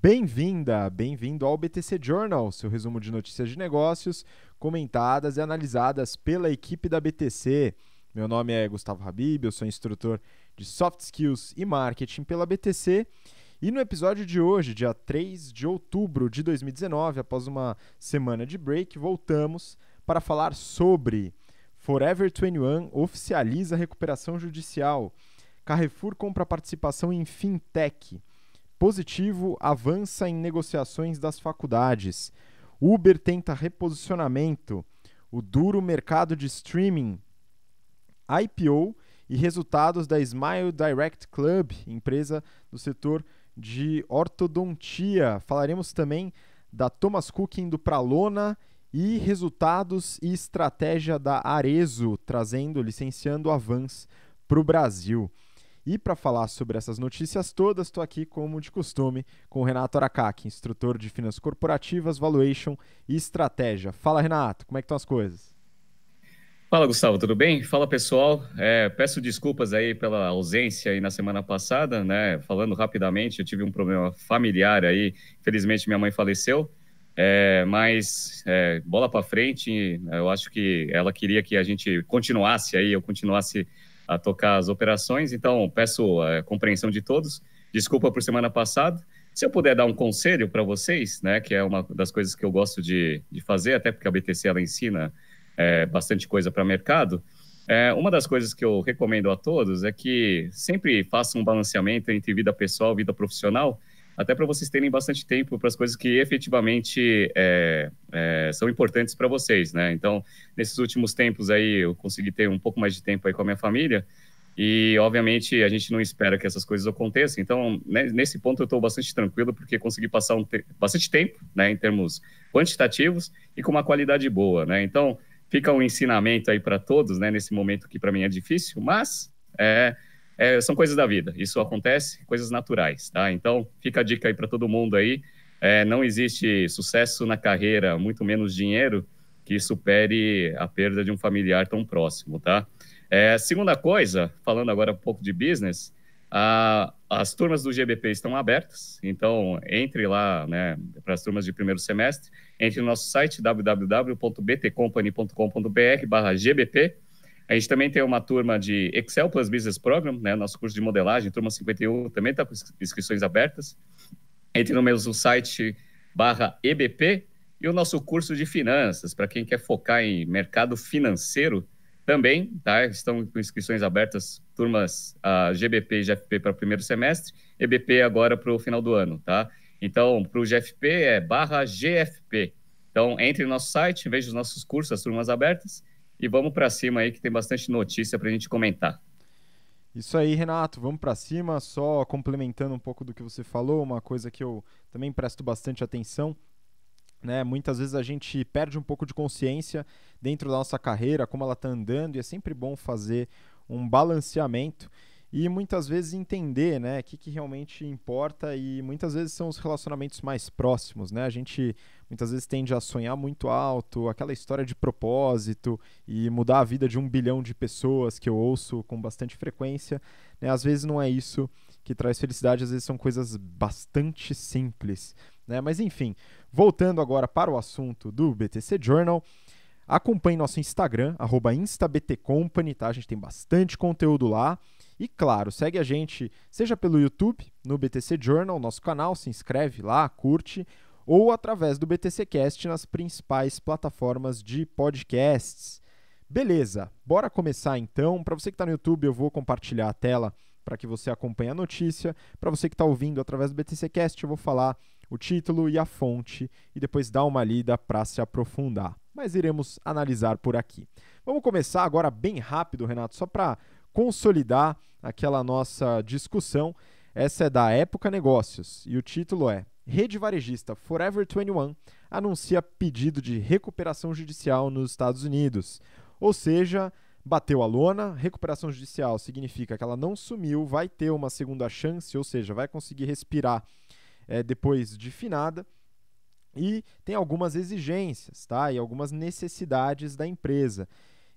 Bem-vinda, bem-vindo ao BTC Journal, seu resumo de notícias de negócios comentadas e analisadas pela equipe da BTC. Meu nome é Gustavo Habib, eu sou instrutor de Soft Skills e Marketing pela BTC. E no episódio de hoje, dia 3 de outubro de 2019, após uma semana de break, voltamos para falar sobre Forever 21 oficializa recuperação judicial, Carrefour compra participação em fintech. Positivo avança em negociações das faculdades. Uber tenta reposicionamento. O duro mercado de streaming. IPO e resultados da Smile Direct Club, empresa do setor de ortodontia. Falaremos também da Thomas Cook indo para lona e resultados e estratégia da Arezo, trazendo, licenciando avanço para o Brasil. E para falar sobre essas notícias todas, estou aqui, como de costume, com o Renato Aracaki, instrutor de finanças corporativas, valuation e estratégia. Fala, Renato, como é que estão as coisas? Fala, Gustavo, tudo bem? Fala, pessoal. É, peço desculpas aí pela ausência aí na semana passada, né? Falando rapidamente, eu tive um problema familiar aí. Infelizmente, minha mãe faleceu. É, mas é, bola para frente, eu acho que ela queria que a gente continuasse aí, eu continuasse a tocar as operações. Então, peço a eh, compreensão de todos. Desculpa por semana passada. Se eu puder dar um conselho para vocês, né, que é uma das coisas que eu gosto de, de fazer, até porque a BTC ela ensina é, bastante coisa para mercado. É, uma das coisas que eu recomendo a todos é que sempre façam um balanceamento entre vida pessoal e vida profissional, até para vocês terem bastante tempo para as coisas que efetivamente é, é, são importantes para vocês, né? Então, nesses últimos tempos aí, eu consegui ter um pouco mais de tempo aí com a minha família, e, obviamente, a gente não espera que essas coisas aconteçam. Então, né, nesse ponto, eu estou bastante tranquilo, porque consegui passar um te bastante tempo, né, em termos quantitativos, e com uma qualidade boa, né? Então, fica um ensinamento aí para todos, né, nesse momento que para mim é difícil, mas é, é, são coisas da vida. Isso acontece, coisas naturais, tá? Então, fica a dica aí para todo mundo aí. É, não existe sucesso na carreira, muito menos dinheiro, que supere a perda de um familiar tão próximo, tá? É, segunda coisa, falando agora um pouco de business, a, as turmas do GBP estão abertas, então entre lá né, para as turmas de primeiro semestre, entre no nosso site www.btcompany.com.br/gbp a gente também tem uma turma de Excel Plus Business Program, né? Nosso curso de modelagem, turma 51, também está com inscrições abertas. Entre no mesmo site barra EBP e o nosso curso de finanças, para quem quer focar em mercado financeiro também, tá? Estão com inscrições abertas, turmas a GBP e GFP para o primeiro semestre, EBP agora para o final do ano, tá? Então, para o GFP é barra GFP. Então, entre no nosso site, veja os nossos cursos, as turmas abertas, e vamos para cima aí que tem bastante notícia para a gente comentar. Isso aí, Renato, vamos para cima. Só complementando um pouco do que você falou, uma coisa que eu também presto bastante atenção. Né, muitas vezes a gente perde um pouco de consciência dentro da nossa carreira, como ela está andando, e é sempre bom fazer um balanceamento e muitas vezes entender né, o que, que realmente importa e muitas vezes são os relacionamentos mais próximos. Né? A gente muitas vezes tende a sonhar muito alto, aquela história de propósito e mudar a vida de um bilhão de pessoas que eu ouço com bastante frequência. Né? Às vezes não é isso que traz felicidade, às vezes são coisas bastante simples. Né? Mas enfim, voltando agora para o assunto do BTC Journal. Acompanhe nosso Instagram, InstaBTCompany, tá? A gente tem bastante conteúdo lá. E claro, segue a gente, seja pelo YouTube, no BTC Journal, nosso canal, se inscreve lá, curte, ou através do BTC Cast nas principais plataformas de podcasts. Beleza, bora começar então. Para você que está no YouTube, eu vou compartilhar a tela para que você acompanhe a notícia. Para você que está ouvindo através do BTC Cast, eu vou falar o título e a fonte e depois dar uma lida para se aprofundar. Mas iremos analisar por aqui. Vamos começar agora bem rápido, Renato, só para consolidar aquela nossa discussão. Essa é da Época Negócios e o título é Rede Varejista Forever 21 anuncia pedido de recuperação judicial nos Estados Unidos. Ou seja, bateu a lona, recuperação judicial significa que ela não sumiu, vai ter uma segunda chance, ou seja, vai conseguir respirar é, depois de finada. E tem algumas exigências, tá? E algumas necessidades da empresa.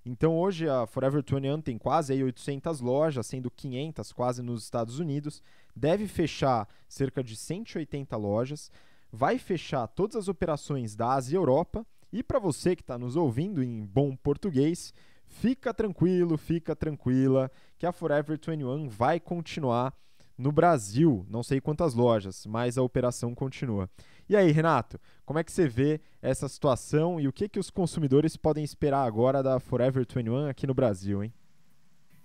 Então hoje a Forever 21 tem quase aí 800 lojas, sendo 500 quase nos Estados Unidos, deve fechar cerca de 180 lojas, vai fechar todas as operações da Ásia e Europa, e para você que está nos ouvindo em bom português, fica tranquilo, fica tranquila, que a Forever 21 vai continuar no Brasil, não sei quantas lojas, mas a operação continua. E aí, Renato, como é que você vê essa situação e o que, que os consumidores podem esperar agora da Forever 21 aqui no Brasil, hein?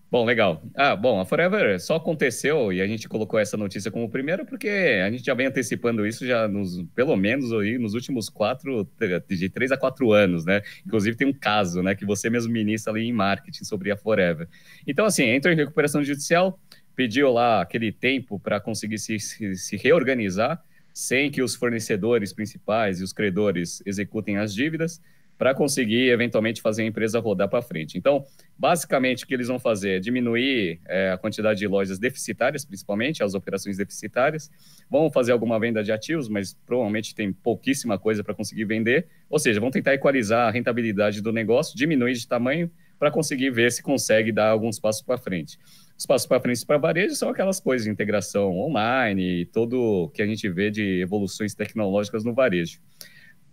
Bom, legal. Ah, bom, a Forever só aconteceu e a gente colocou essa notícia como primeira porque a gente já vem antecipando isso já nos, pelo menos aí nos últimos quatro, de três a quatro anos, né? Inclusive tem um caso, né, que você mesmo ministra ali em marketing sobre a Forever. Então, assim, entrou em recuperação judicial, pediu lá aquele tempo para conseguir se, se, se reorganizar sem que os fornecedores principais e os credores executem as dívidas, para conseguir eventualmente fazer a empresa rodar para frente. Então, basicamente, o que eles vão fazer é diminuir é, a quantidade de lojas deficitárias, principalmente as operações deficitárias, vão fazer alguma venda de ativos, mas provavelmente tem pouquíssima coisa para conseguir vender, ou seja, vão tentar equalizar a rentabilidade do negócio, diminuir de tamanho para conseguir ver se consegue dar alguns passos para frente. Os passos para frente para varejo são aquelas coisas de integração online, e todo que a gente vê de evoluções tecnológicas no varejo.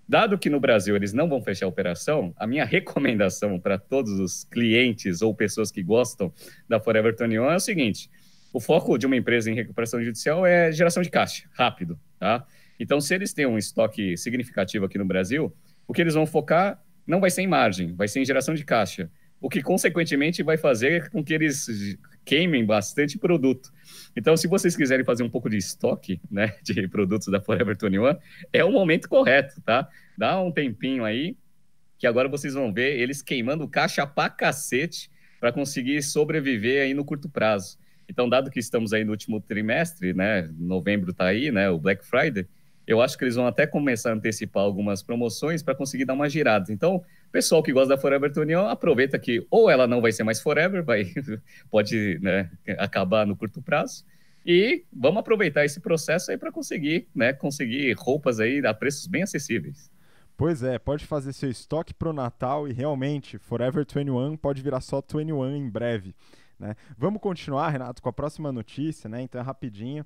Dado que no Brasil eles não vão fechar a operação, a minha recomendação para todos os clientes ou pessoas que gostam da Forever 21 é o seguinte: o foco de uma empresa em recuperação judicial é geração de caixa, rápido, tá? Então, se eles têm um estoque significativo aqui no Brasil, o que eles vão focar não vai ser em margem, vai ser em geração de caixa, o que consequentemente vai fazer com que eles queimem bastante produto. Então, se vocês quiserem fazer um pouco de estoque né, de produtos da Forever 21, é o momento correto, tá? Dá um tempinho aí, que agora vocês vão ver eles queimando caixa pra cacete para conseguir sobreviver aí no curto prazo. Então, dado que estamos aí no último trimestre, né, novembro está aí, né, o Black Friday, eu acho que eles vão até começar a antecipar algumas promoções para conseguir dar uma girada. Então, pessoal que gosta da Forever 21 aproveita que ou ela não vai ser mais Forever, vai, pode né, acabar no curto prazo, e vamos aproveitar esse processo aí para conseguir, né, conseguir roupas aí a preços bem acessíveis. Pois é, pode fazer seu estoque para o Natal e realmente Forever 21 pode virar só 21 em breve. Né? Vamos continuar, Renato, com a próxima notícia, né? Então é rapidinho.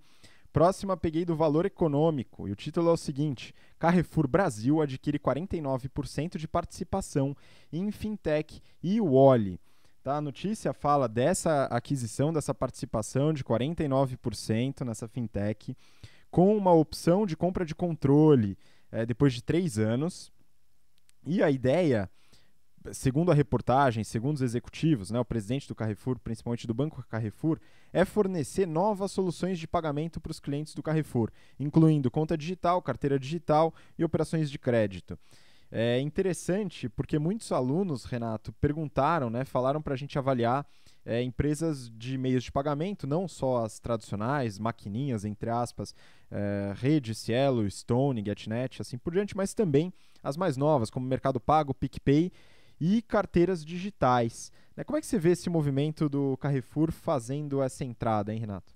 Próxima peguei do valor econômico e o título é o seguinte: Carrefour Brasil adquire 49% de participação em fintech e Wally. Tá, a notícia fala dessa aquisição, dessa participação de 49% nessa fintech, com uma opção de compra de controle é, depois de três anos. E a ideia segundo a reportagem, segundo os executivos, né, o presidente do Carrefour, principalmente do Banco Carrefour, é fornecer novas soluções de pagamento para os clientes do Carrefour, incluindo conta digital, carteira digital e operações de crédito. É interessante porque muitos alunos, Renato, perguntaram, né, falaram para a gente avaliar é, empresas de meios de pagamento, não só as tradicionais, maquininhas, entre aspas, é, Rede, Cielo, Stone, GetNet, assim por diante, mas também as mais novas, como Mercado Pago, PicPay e carteiras digitais. Né? Como é que você vê esse movimento do Carrefour fazendo essa entrada, hein, Renato?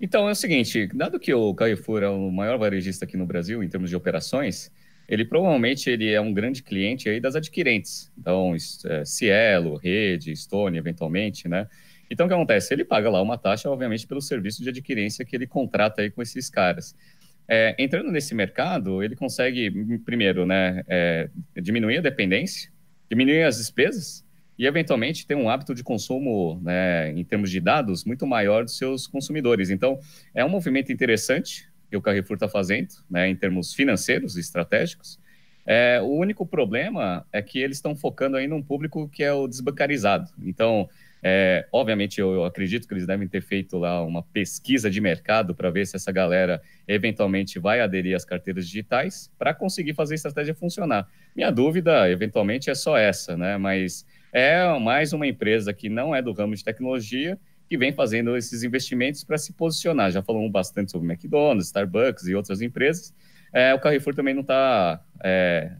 Então, é o seguinte, dado que o Carrefour é o maior varejista aqui no Brasil em termos de operações, ele provavelmente ele é um grande cliente aí das adquirentes. Então, é, Cielo, Rede, Stone, eventualmente, né? Então, o que acontece? Ele paga lá uma taxa, obviamente, pelo serviço de adquirência que ele contrata aí com esses caras. É, entrando nesse mercado, ele consegue, primeiro, né, é, diminuir a dependência, diminuir as despesas e, eventualmente, ter um hábito de consumo, né, em termos de dados, muito maior dos seus consumidores. Então, é um movimento interessante que o Carrefour está fazendo, né, em termos financeiros e estratégicos. É, o único problema é que eles estão focando aí num público que é o desbancarizado. Então, é, obviamente, eu, eu, acredito que eles devem ter feito lá uma pesquisa de mercado para ver se essa galera eventualmente vai aderir às carteiras digitais para conseguir fazer a estratégia funcionar. Minha dúvida, eventualmente, é só essa, né? Mas é mais uma empresa que não é do ramo de tecnologia que vem fazendo esses investimentos para se posicionar. Já falamos bastante sobre McDonald's, Starbucks e outras empresas. É, o Carrefour também não está é,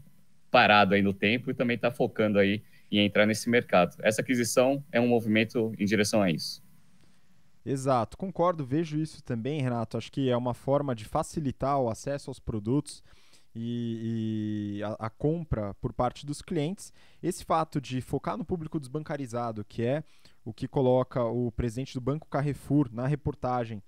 parado aí no tempo e também está focando aí e entrar nesse mercado. Essa aquisição é um movimento em direção a isso. Exato, concordo, vejo isso também, Renato. Acho que é uma forma de facilitar o acesso aos produtos e, e a, a, compra por parte dos clientes. Esse fato de focar no público desbancarizado, que é o que coloca o presidente do Banco Carrefour na reportagem,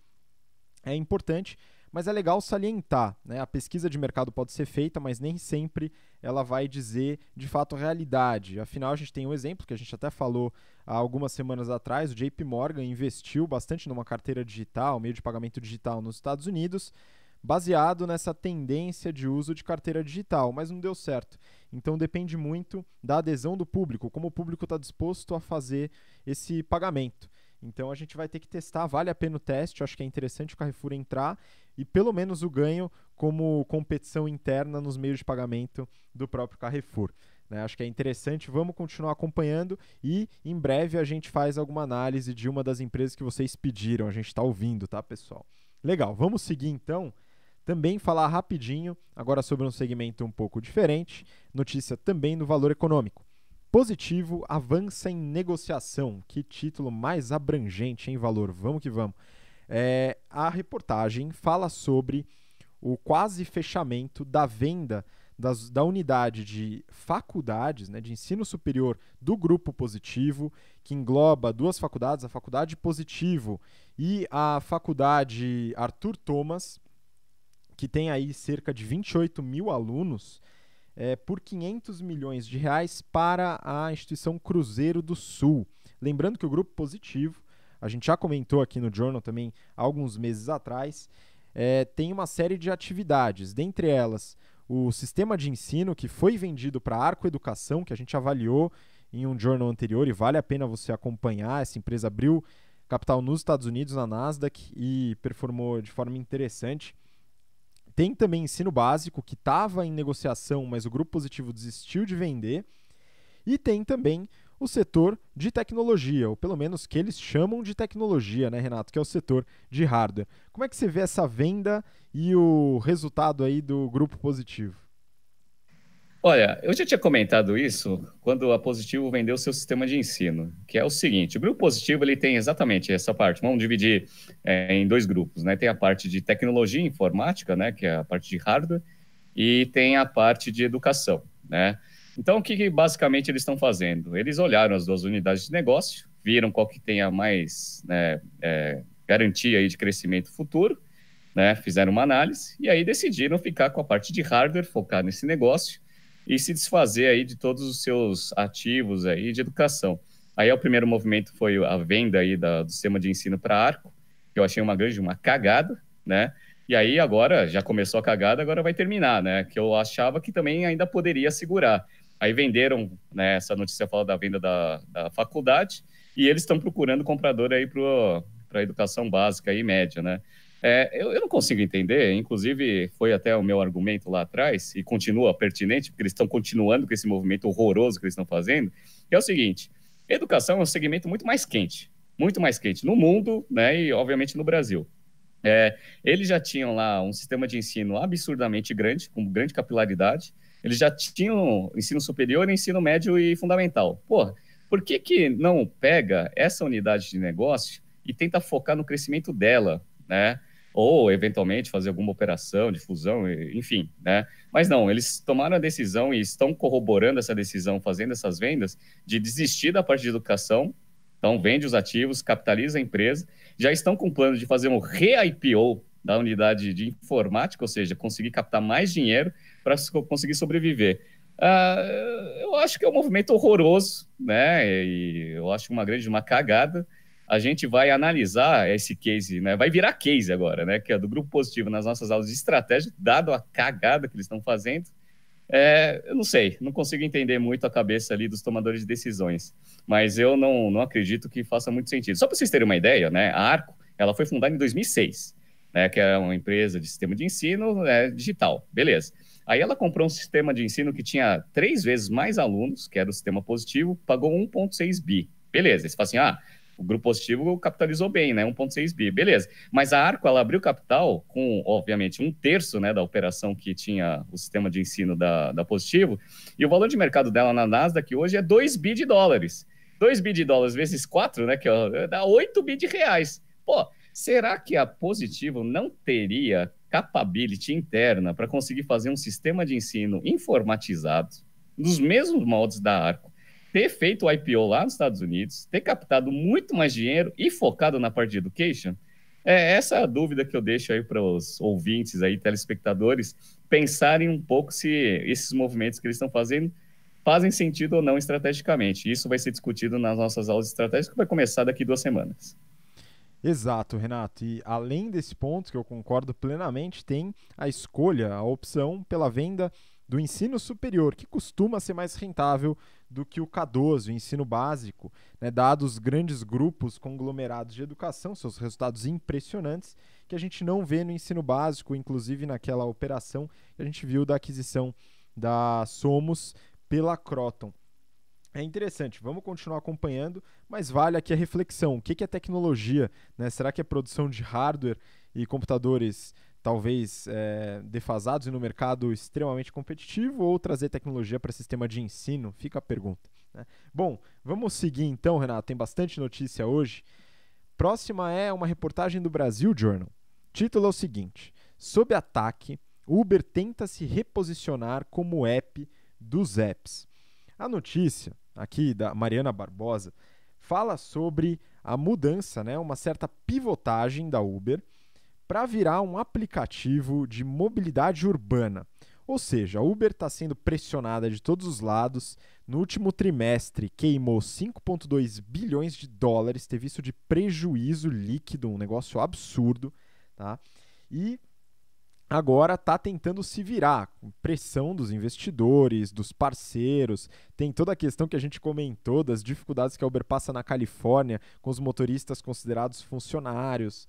é importante mas é legal salientar, né? A pesquisa de mercado pode ser feita, mas nem sempre ela vai dizer de fato a realidade. Afinal, a gente tem um exemplo que a gente até falou há algumas semanas atrás, o JP Morgan investiu bastante numa carteira digital, meio de pagamento digital nos Estados Unidos, baseado nessa tendência de uso de carteira digital, mas não deu certo. Então depende muito da adesão do público, como o público está disposto a fazer esse pagamento. Então a gente vai ter que testar, vale a pena o teste, eu acho que é interessante o Carrefour entrar e pelo menos o ganho como competição interna nos meios de pagamento do próprio Carrefour. Né? Acho que é interessante, vamos continuar acompanhando e em breve a gente faz alguma análise de uma das empresas que vocês pediram, a gente está ouvindo, tá pessoal? Legal, vamos seguir então. Também falar rapidinho agora sobre um segmento um pouco diferente, notícia também no valor econômico. Positivo avança em negociação. Que título mais abrangente em valor. Vamos que vamos. É, a reportagem fala sobre o quase fechamento da venda das, da unidade de faculdades, né, de ensino superior do Grupo Positivo, que engloba duas faculdades, a Faculdade Positivo e a Faculdade Arthur Thomas, que tem aí cerca de 28 mil alunos é, por 500 milhões de reais para a instituição Cruzeiro do Sul. Lembrando que o grupo positivo, a gente já comentou aqui no Journal também alguns meses atrás, é, tem uma série de atividades, dentre elas o sistema de ensino que foi vendido para a Arco Educação, que a gente avaliou em um Journal anterior e vale a pena você acompanhar. Essa empresa abriu capital nos Estados Unidos, na Nasdaq, e performou de forma interessante. Tem também ensino básico, que estava em negociação, mas o grupo positivo desistiu de vender. E tem também o setor de tecnologia, ou pelo menos que eles chamam de tecnologia, né, Renato? Que é o setor de hardware. Como é que você vê essa venda e o resultado aí do grupo positivo? Olha, eu já tinha comentado isso quando a Positivo vendeu seu sistema de ensino, que é o seguinte: o grupo Positivo ele tem exatamente essa parte. Vamos dividir é, em dois grupos, né? Tem a parte de tecnologia informática, né, que é a parte de hardware, e tem a parte de educação, né? Então, o que, que basicamente eles estão fazendo? Eles olharam as duas unidades de negócio, viram qual que tem a mais né, é, garantia aí de crescimento futuro, né? Fizeram uma análise e aí decidiram ficar com a parte de hardware, focar nesse negócio e se desfazer aí de todos os seus ativos aí de educação. Aí é o primeiro movimento foi a venda aí da, do sistema de ensino para Arco, que eu achei uma grande uma cagada, né? E aí agora já começou a cagada, agora vai terminar, né? Que eu achava que também ainda poderia segurar. Aí venderam, né? Essa notícia fala da venda da, da faculdade e eles estão procurando comprador aí para pro, a educação básica e média, né? É, eu, eu, não consigo entender, inclusive foi até o meu argumento lá atrás, e continua pertinente, porque eles estão continuando com esse movimento horroroso que eles estão fazendo, que é o seguinte, educação é um segmento muito mais quente, muito mais quente no mundo, né, e obviamente no Brasil. É, eles já tinham lá um sistema de ensino absurdamente grande, com grande capilaridade, eles já tinham ensino superior, ensino médio e fundamental. Porra, por que, que não pega essa unidade de negócio e tenta focar no crescimento dela, né? ou eventualmente fazer alguma operação de fusão, enfim, né? Mas não, eles tomaram a decisão e estão corroborando essa decisão, fazendo essas vendas, de desistir da parte de educação. Então, vende os ativos, capitaliza a empresa. Já estão com o plano de fazer um re-IPO da unidade de informática, ou seja, conseguir captar mais dinheiro para conseguir sobreviver. Uh, eu acho que é um movimento horroroso, né? E eu acho uma grande uma cagada a gente vai analisar esse case, né? Vai virar case agora, né? Que é do grupo positivo nas nossas aulas de estratégia, dado a cagada que eles estão fazendo. É, eu não sei, não consigo entender muito a cabeça ali dos tomadores de decisões, mas eu não, não acredito que faça muito sentido. Só para vocês terem uma ideia, né? A Arco, ela foi fundada em 2006, né? Que é uma empresa de sistema de ensino né, digital, beleza? Aí ela comprou um sistema de ensino que tinha três vezes mais alunos, que era o sistema positivo, pagou 1,6 bi. Beleza, eles falam assim, ah, o grupo positivo capitalizou bem, né? 1,6 bi, beleza. Mas a Arco, ela abriu capital com, obviamente, um terço né, da operação que tinha o sistema de ensino da, da positivo, e o valor de mercado dela na Nasdaq hoje é 2 bi de dólares. 2 bi de dólares vezes 4, né? Que é dá 8 bi de reais. Pô, será que a positivo não teria capability interna para conseguir fazer um sistema de ensino informatizado nos mesmos moldes da Arco? ter feito o IPO lá nos Estados Unidos, ter captado muito mais dinheiro e focado na parte de education? É essa é a dúvida que eu deixo aí para os ouvintes aí, telespectadores, pensarem um pouco se esses movimentos que eles estão fazendo fazem sentido ou não estrategicamente. Isso vai ser discutido nas nossas aulas estratégicas, que vai começar daqui duas semanas. Exato, Renato. E além desse ponto, que eu concordo plenamente, tem a escolha, a opção pela venda do ensino superior, que costuma ser mais rentável do que o K12, o ensino básico, né, dados grandes grupos conglomerados de educação, seus resultados impressionantes, que a gente não vê no ensino básico, inclusive naquela operação que a gente viu da aquisição da Somos pela Croton. É interessante, vamos continuar acompanhando, mas vale aqui a reflexão: o que é tecnologia? Né? Será que é produção de hardware e computadores talvez é, defasados e no mercado extremamente competitivo ou trazer tecnologia para sistema de ensino? Fica a pergunta. Né? Bom, vamos seguir então, Renato. Tem bastante notícia hoje. Próxima é uma reportagem do Brasil Journal. Título é o seguinte: Sob ataque, Uber tenta se reposicionar como app dos apps. A notícia aqui da Mariana Barbosa fala sobre a mudança, né, uma certa pivotagem da Uber para virar um aplicativo de mobilidade urbana. Ou seja, a Uber está sendo pressionada de todos os lados. No último trimestre, queimou 5,2 bilhões de dólares, teve isso de prejuízo líquido, um negócio absurdo. Tá? E agora está tentando se virar, com pressão dos investidores, dos parceiros. Tem toda a questão que a gente comentou das dificuldades que a Uber passa na Califórnia com os motoristas considerados funcionários.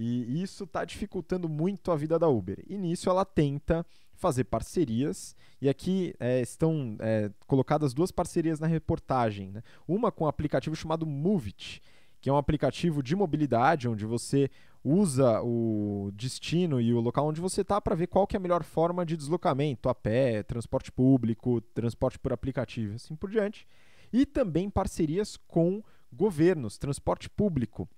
E isso está dificultando muito a vida da Uber. E nisso ela tenta fazer parcerias, e aqui é, estão é, colocadas duas parcerias na reportagem. Né? Uma com um aplicativo chamado Movit, que é um aplicativo de mobilidade, onde você usa o destino e o local onde você está para ver qual que é a melhor forma de deslocamento, a pé, transporte público, transporte por aplicativo, assim por diante. E também parcerias com governos, transporte público.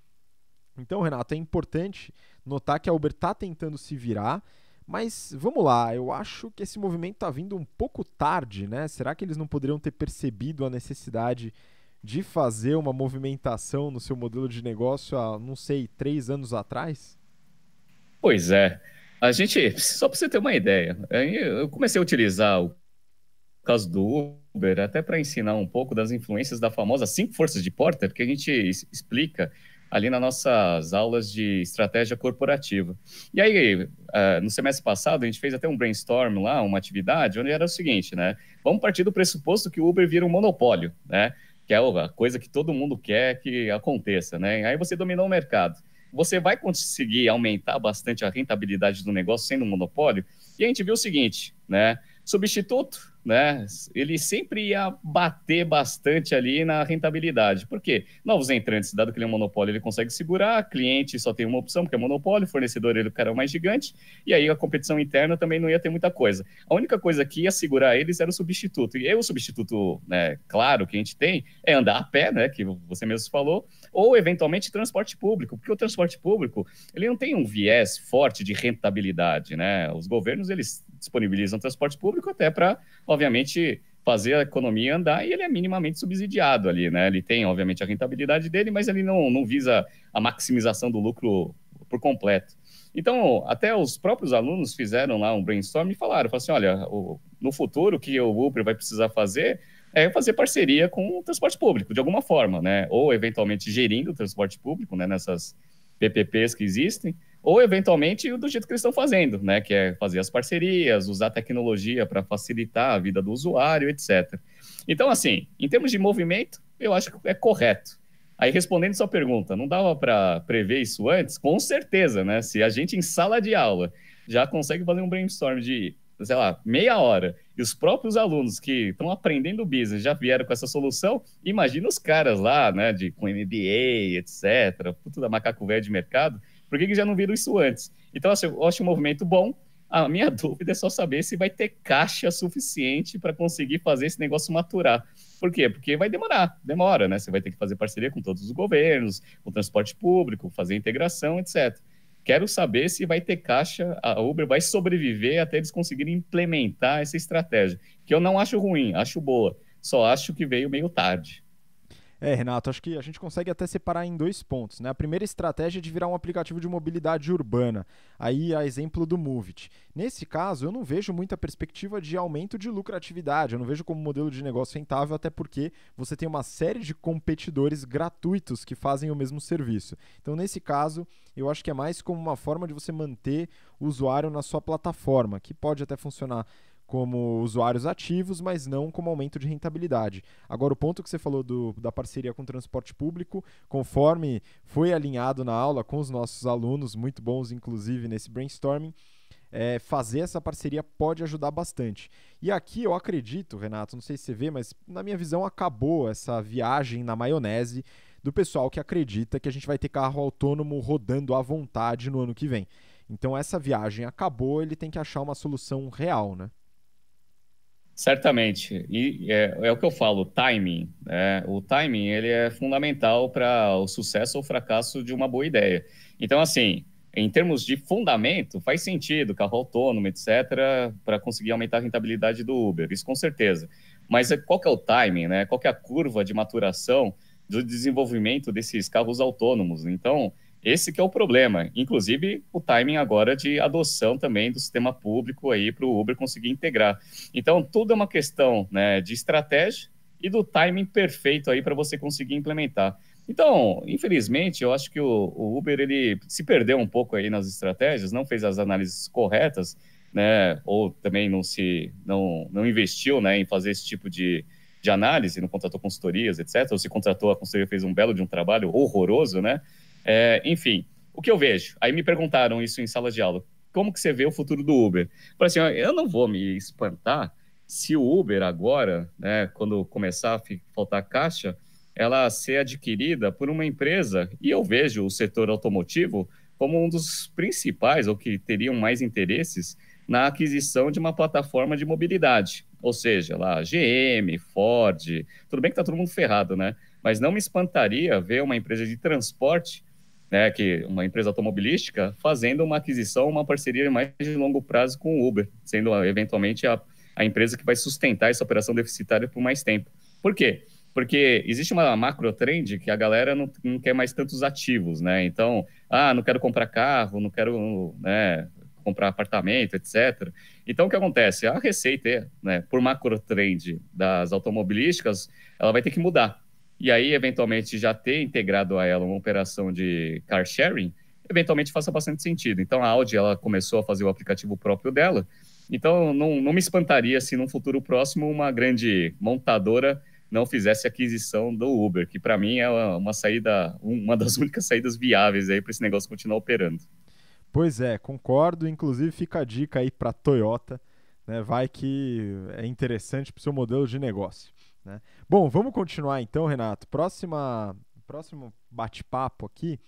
Então, Renato, é importante notar que a Uber está tentando se virar, mas vamos lá, eu acho que esse movimento está vindo um pouco tarde, né? Será que eles não poderiam ter percebido a necessidade de fazer uma movimentação no seu modelo de negócio há, não sei, três anos atrás? Pois é. A gente, só para você ter uma ideia, eu comecei a utilizar o caso do Uber até para ensinar um pouco das influências da famosa cinco forças de Porter, que a gente explica ali nas nossas aulas de estratégia corporativa. E aí, eh, no semestre passado, a gente fez até um brainstorm lá, uma atividade, onde era o seguinte, né? Vamos partir do pressuposto que o Uber vira um monopólio, né? Que é a coisa que todo mundo quer que aconteça, né? Aí você dominou o mercado. Você vai conseguir aumentar bastante a rentabilidade do negócio sendo um monopólio? E a gente viu o seguinte, né? Substituto né? Ele sempre ia bater bastante ali na rentabilidade. Por quê? Novos entrantes, dado que ele é um monopólio, ele consegue segurar, cliente só tem uma opção, porque é monopólio, fornecedor ele é o cara mais gigante, e aí a competição interna também não ia ter muita coisa. A única coisa que ia segurar eles era o substituto. E aí, o substituto, né, claro, que a gente tem é andar a pé, né, que você mesmo falou, ou eventualmente transporte público, porque o transporte público, ele não tem um viés forte de rentabilidade, né? Os governos, eles disponibilizam transporte público até para obviamente, fazer a economia andar e ele é minimamente subsidiado ali, né? Ele tem, obviamente, a rentabilidade dele, mas ele não, não visa a maximização do lucro por completo. Então, até os próprios alunos fizeram lá um brainstorm e falaram, falaram assim, olha, o, no futuro o que o Uber vai precisar fazer é fazer parceria com o transporte público, de alguma forma, né? Ou, eventualmente, gerindo o transporte público, né? Nessas PPPs que existem, ou eventualmente do jeito que eles estão fazendo, né? Que é fazer as parcerias, usar tecnologia para facilitar a vida do usuário, etc. Então, assim, em termos de movimento, eu acho que é correto. Aí, respondendo sua pergunta, não dava para prever isso antes? Com certeza, né? Se a gente, em sala de aula, já consegue fazer um brainstorm de, sei lá, meia hora, e os próprios alunos que estão aprendendo business já vieram com essa solução, imagina os caras lá, né, de, com MBA, etc., puto da macaco velho de mercado, por que, que já não viram isso antes? Então, assim, eu acho um movimento bom. A minha dúvida é só saber se vai ter caixa suficiente para conseguir fazer esse negócio maturar. Por quê? Porque vai demorar, demora, né? Você vai ter que fazer parceria com todos os governos, com o transporte público, fazer integração, etc. Quero saber se vai ter caixa, a Uber vai sobreviver até eles conseguirem implementar essa estratégia, que eu não acho ruim, acho boa, só acho que veio meio tarde. É, Renato, acho que a gente consegue até separar em dois pontos. Né? A primeira estratégia é de virar um aplicativo de mobilidade urbana, aí a exemplo do Movit. Nesse caso, eu não vejo muita perspectiva de aumento de lucratividade, eu não vejo como modelo de negócio rentável, até porque você tem uma série de competidores gratuitos que fazem o mesmo serviço. Então, nesse caso, eu acho que é mais como uma forma de você manter o usuário na sua plataforma, que pode até funcionar como usuários ativos, mas não como aumento de rentabilidade. Agora, o ponto que você falou do, da parceria com o transporte público, conforme foi alinhado na aula com os nossos alunos, muito bons inclusive nesse brainstorming, é, fazer essa parceria pode ajudar bastante. E aqui eu acredito, Renato, não sei se você vê, mas na minha visão acabou essa viagem na maionese do pessoal que acredita que a gente vai ter carro autônomo rodando à vontade no ano que vem. Então essa viagem acabou, ele tem que achar uma solução real, né? Certamente. E é, é, o que eu falo, timing. Né? O timing ele é fundamental para o sucesso ou fracasso de uma boa ideia. Então, assim, em termos de fundamento, faz sentido carro autônomo, etc., para conseguir aumentar a rentabilidade do Uber, isso com certeza. Mas é, qual que é o timing, né? Qual que é a curva de maturação do desenvolvimento desses carros autônomos? Então, esse que é o problema. Inclusive, o timing agora de adoção também do sistema público aí para o Uber conseguir integrar. Então, tudo é uma questão né, de estratégia e do timing perfeito aí para você conseguir implementar. Então, infelizmente, eu acho que o, o, Uber ele se perdeu um pouco aí nas estratégias, não fez as análises corretas, né? Ou também não se não, não investiu, né, em fazer esse tipo de, de análise, não contratou consultorias, etc. Ou se contratou, a consultoria fez um belo de um trabalho horroroso, né? É, enfim, o que eu vejo? Aí me perguntaram isso em sala de aula. Como que você vê o futuro do Uber? Eu assim, eu não vou me espantar se o Uber agora, né, quando começar a faltar caixa, ela ser adquirida por uma empresa, e eu vejo o setor automotivo como um dos principais, ou que teriam mais interesses, na aquisição de uma plataforma de mobilidade. Ou seja, lá GM, Ford, tudo bem que está todo mundo ferrado, né? Mas não me espantaria ver uma empresa de transporte né, que uma empresa automobilística, fazendo uma aquisição, uma parceria mais de longo prazo com o Uber, sendo eventualmente a, a empresa que vai sustentar essa operação deficitária por mais tempo. Por quê? Porque existe uma macro trend que a galera não, não quer mais tantos ativos, né? Então, ah, não quero comprar carro, não quero né, comprar apartamento, etc. Então, o que acontece? A receita, né, por macro trend das automobilísticas, ela vai ter que mudar e aí eventualmente já ter integrado a ela uma operação de car sharing, eventualmente faça bastante sentido. Então a Audi ela começou a fazer o aplicativo próprio dela. Então não, não me espantaria se num futuro próximo uma grande montadora não fizesse aquisição do Uber, que para mim é uma saída, uma das únicas saídas viáveis aí para esse negócio continuar operando. Pois é, concordo. Inclusive fica a dica aí para Toyota, né? Vai que é interessante para o seu modelo de negócio. Né? Bom, vamos continuar então, Renato. Próxima, próximo bate-papo aqui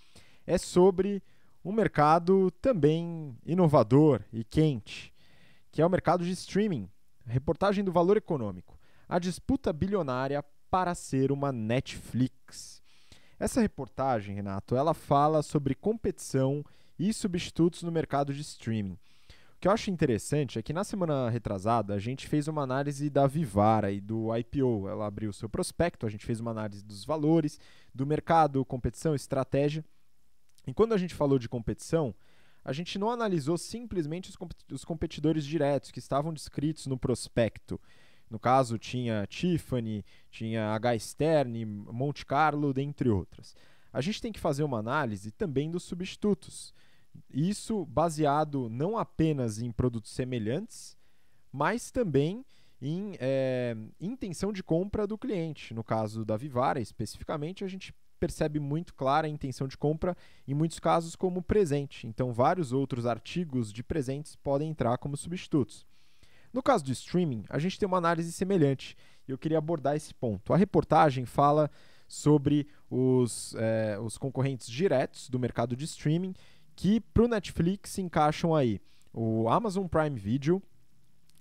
é sobre um mercado também inovador e quente, que é o mercado de streaming. Reportagem do Valor Econômico. A disputa bilionária para ser uma Netflix. Essa reportagem, Renato, ela fala sobre competição e substitutos no mercado de streaming que eu acho interessante é que na semana retrasada a gente fez uma análise da Vivara e do IPO. Ela abriu seu prospecto, a gente fez uma análise dos valores, do mercado, competição, estratégia. E quando a gente falou de competição, a gente não analisou simplesmente os, os competidores diretos que estavam descritos no prospecto. No caso, tinha Tiffany, tinha H. Stern, Monte Carlo, dentre outras. A gente tem que fazer uma análise também dos substitutos. Isso baseado não apenas em produtos semelhantes, mas também em é, intenção de compra do cliente. No caso da Vivara, especificamente, a gente percebe muito clara a intenção de compra, em muitos casos, como presente. Então, vários outros artigos de presentes podem entrar como substitutos. No caso do streaming, a gente tem uma análise semelhante e eu queria abordar esse ponto. A reportagem fala sobre os, é, os concorrentes diretos do mercado de streaming que para o Netflix se encaixam aí o Amazon Prime Video,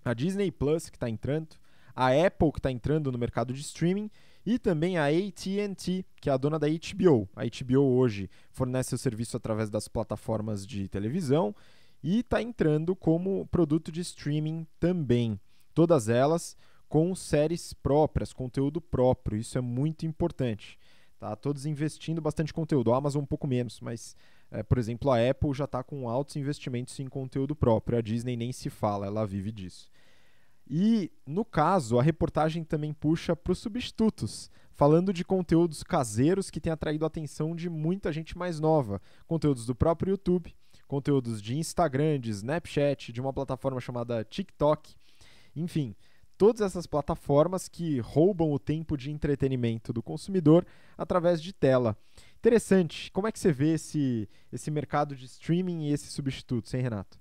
a Disney Plus que está entrando, a Apple que está entrando no mercado de streaming e também a AT&T, que é a dona da HBO. A HBO hoje fornece o serviço através das plataformas de televisão e está entrando como produto de streaming também. Todas elas com séries próprias, conteúdo próprio. Isso é muito importante. Tá? Todos investindo bastante conteúdo. A Amazon um pouco menos, mas é, por exemplo, a Apple já está com altos investimentos em conteúdo próprio, a Disney nem se fala, ela vive disso. E, no caso, a reportagem também puxa para os substitutos, falando de conteúdos caseiros que têm atraído a atenção de muita gente mais nova. Conteúdos do próprio YouTube, conteúdos de Instagram, de Snapchat, de uma plataforma chamada TikTok. Enfim, todas essas plataformas que roubam o tempo de entretenimento do consumidor através de tela. Interessante. Como é que você vê esse, esse mercado de streaming e esses substitutos, hein, Renato?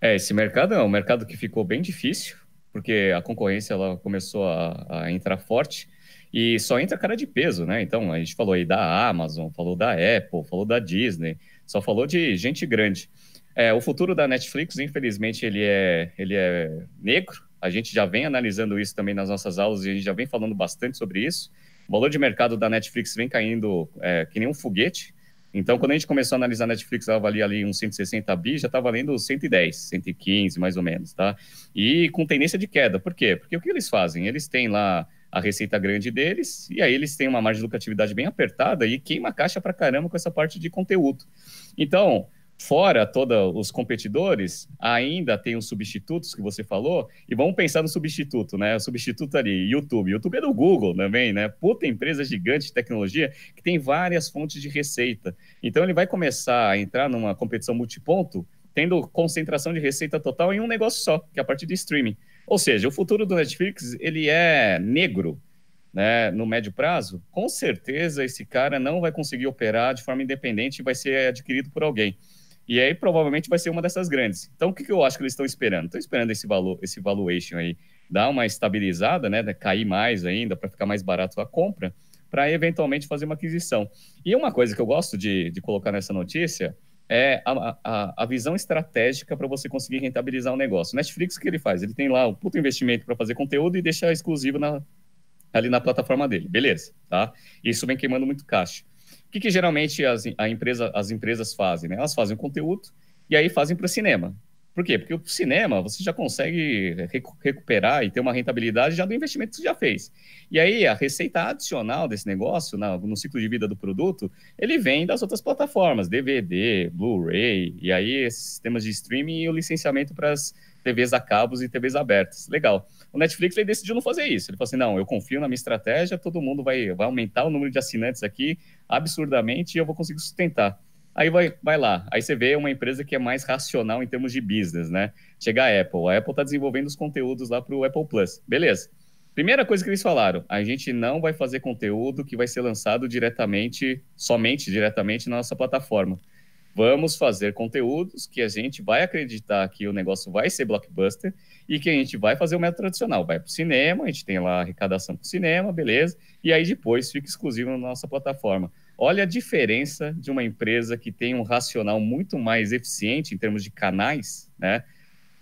É, esse mercado é um mercado que ficou bem difícil, porque a concorrência ela começou a, a entrar forte e só entra cara de peso, né? Então, a gente falou aí da Amazon, falou da Apple, falou da Disney, só falou de gente grande. É, o futuro da Netflix, infelizmente, ele é, ele é negro. A gente já vem analisando isso também nas nossas aulas e a gente já vem falando bastante sobre isso. O valor de mercado da Netflix vem caindo é, que nem um foguete. Então, quando a gente começou a analisar a Netflix, ela valia ali uns 160 bi, já estava tá valendo 110, 115 mais ou menos, tá? E com tendência de queda. Por quê? Porque o que eles fazem? Eles têm lá a receita grande deles, e aí eles têm uma margem de lucratividade bem apertada e queima caixa para caramba com essa parte de conteúdo. Então, fora todos os competidores, ainda tem os substitutos que você falou, e vamos pensar no substituto, né? O substituto ali, YouTube. YouTube é do Google também, né? Puta empresa gigante de tecnologia que tem várias fontes de receita. Então ele vai começar a entrar numa competição multiponto, tendo concentração de receita total em um negócio só, que é a partir do streaming. Ou seja, o futuro do Netflix, ele é negro, né, no médio prazo, com certeza esse cara não vai conseguir operar de forma independente e vai ser adquirido por alguém. E aí provavelmente vai ser uma dessas grandes. Então, o que, que eu acho que eles estão esperando? Estão esperando esse valor, esse valuation aí dar uma estabilizada, né? né cair mais ainda para ficar mais barato a compra, para eventualmente fazer uma aquisição. E uma coisa que eu gosto de, de colocar nessa notícia é a, a, a visão estratégica para você conseguir rentabilizar um negócio. Netflix, o que ele faz? Ele tem lá um puto investimento para fazer conteúdo e deixar exclusivo na, ali na plataforma dele. Beleza, tá? Isso vem queimando muito caixa. O que, que geralmente as, a empresa, as empresas fazem? Né? Elas fazem o conteúdo e aí fazem para o cinema. Por quê? Porque o cinema você já consegue recu recuperar e ter uma rentabilidade já do investimento que você já fez. E aí a receita adicional desse negócio, na, no ciclo de vida do produto, ele vem das outras plataformas, DVD, Blu-ray, e aí esses sistemas de streaming e o licenciamento para as TVs a cabos e TVs abertas. Legal. O Netflix ele decidiu não fazer isso. Ele falou assim: não, eu confio na minha estratégia, todo mundo vai, vai aumentar o número de assinantes aqui absurdamente e eu vou conseguir sustentar. Aí vai, vai lá, aí você vê uma empresa que é mais racional em termos de business, né? Chega a Apple, a Apple está desenvolvendo os conteúdos lá para o Apple Plus. Beleza. Primeira coisa que eles falaram, a gente não vai fazer conteúdo que vai ser lançado diretamente, somente diretamente na nossa plataforma vamos fazer conteúdos que a gente vai acreditar que o negócio vai ser blockbuster e que a gente vai fazer o método tradicional, vai para o cinema, a gente tem lá arrecadação para o cinema, beleza, e aí depois fica exclusivo na nossa plataforma. Olha a diferença de uma empresa que tem um racional muito mais eficiente em termos de canais, né,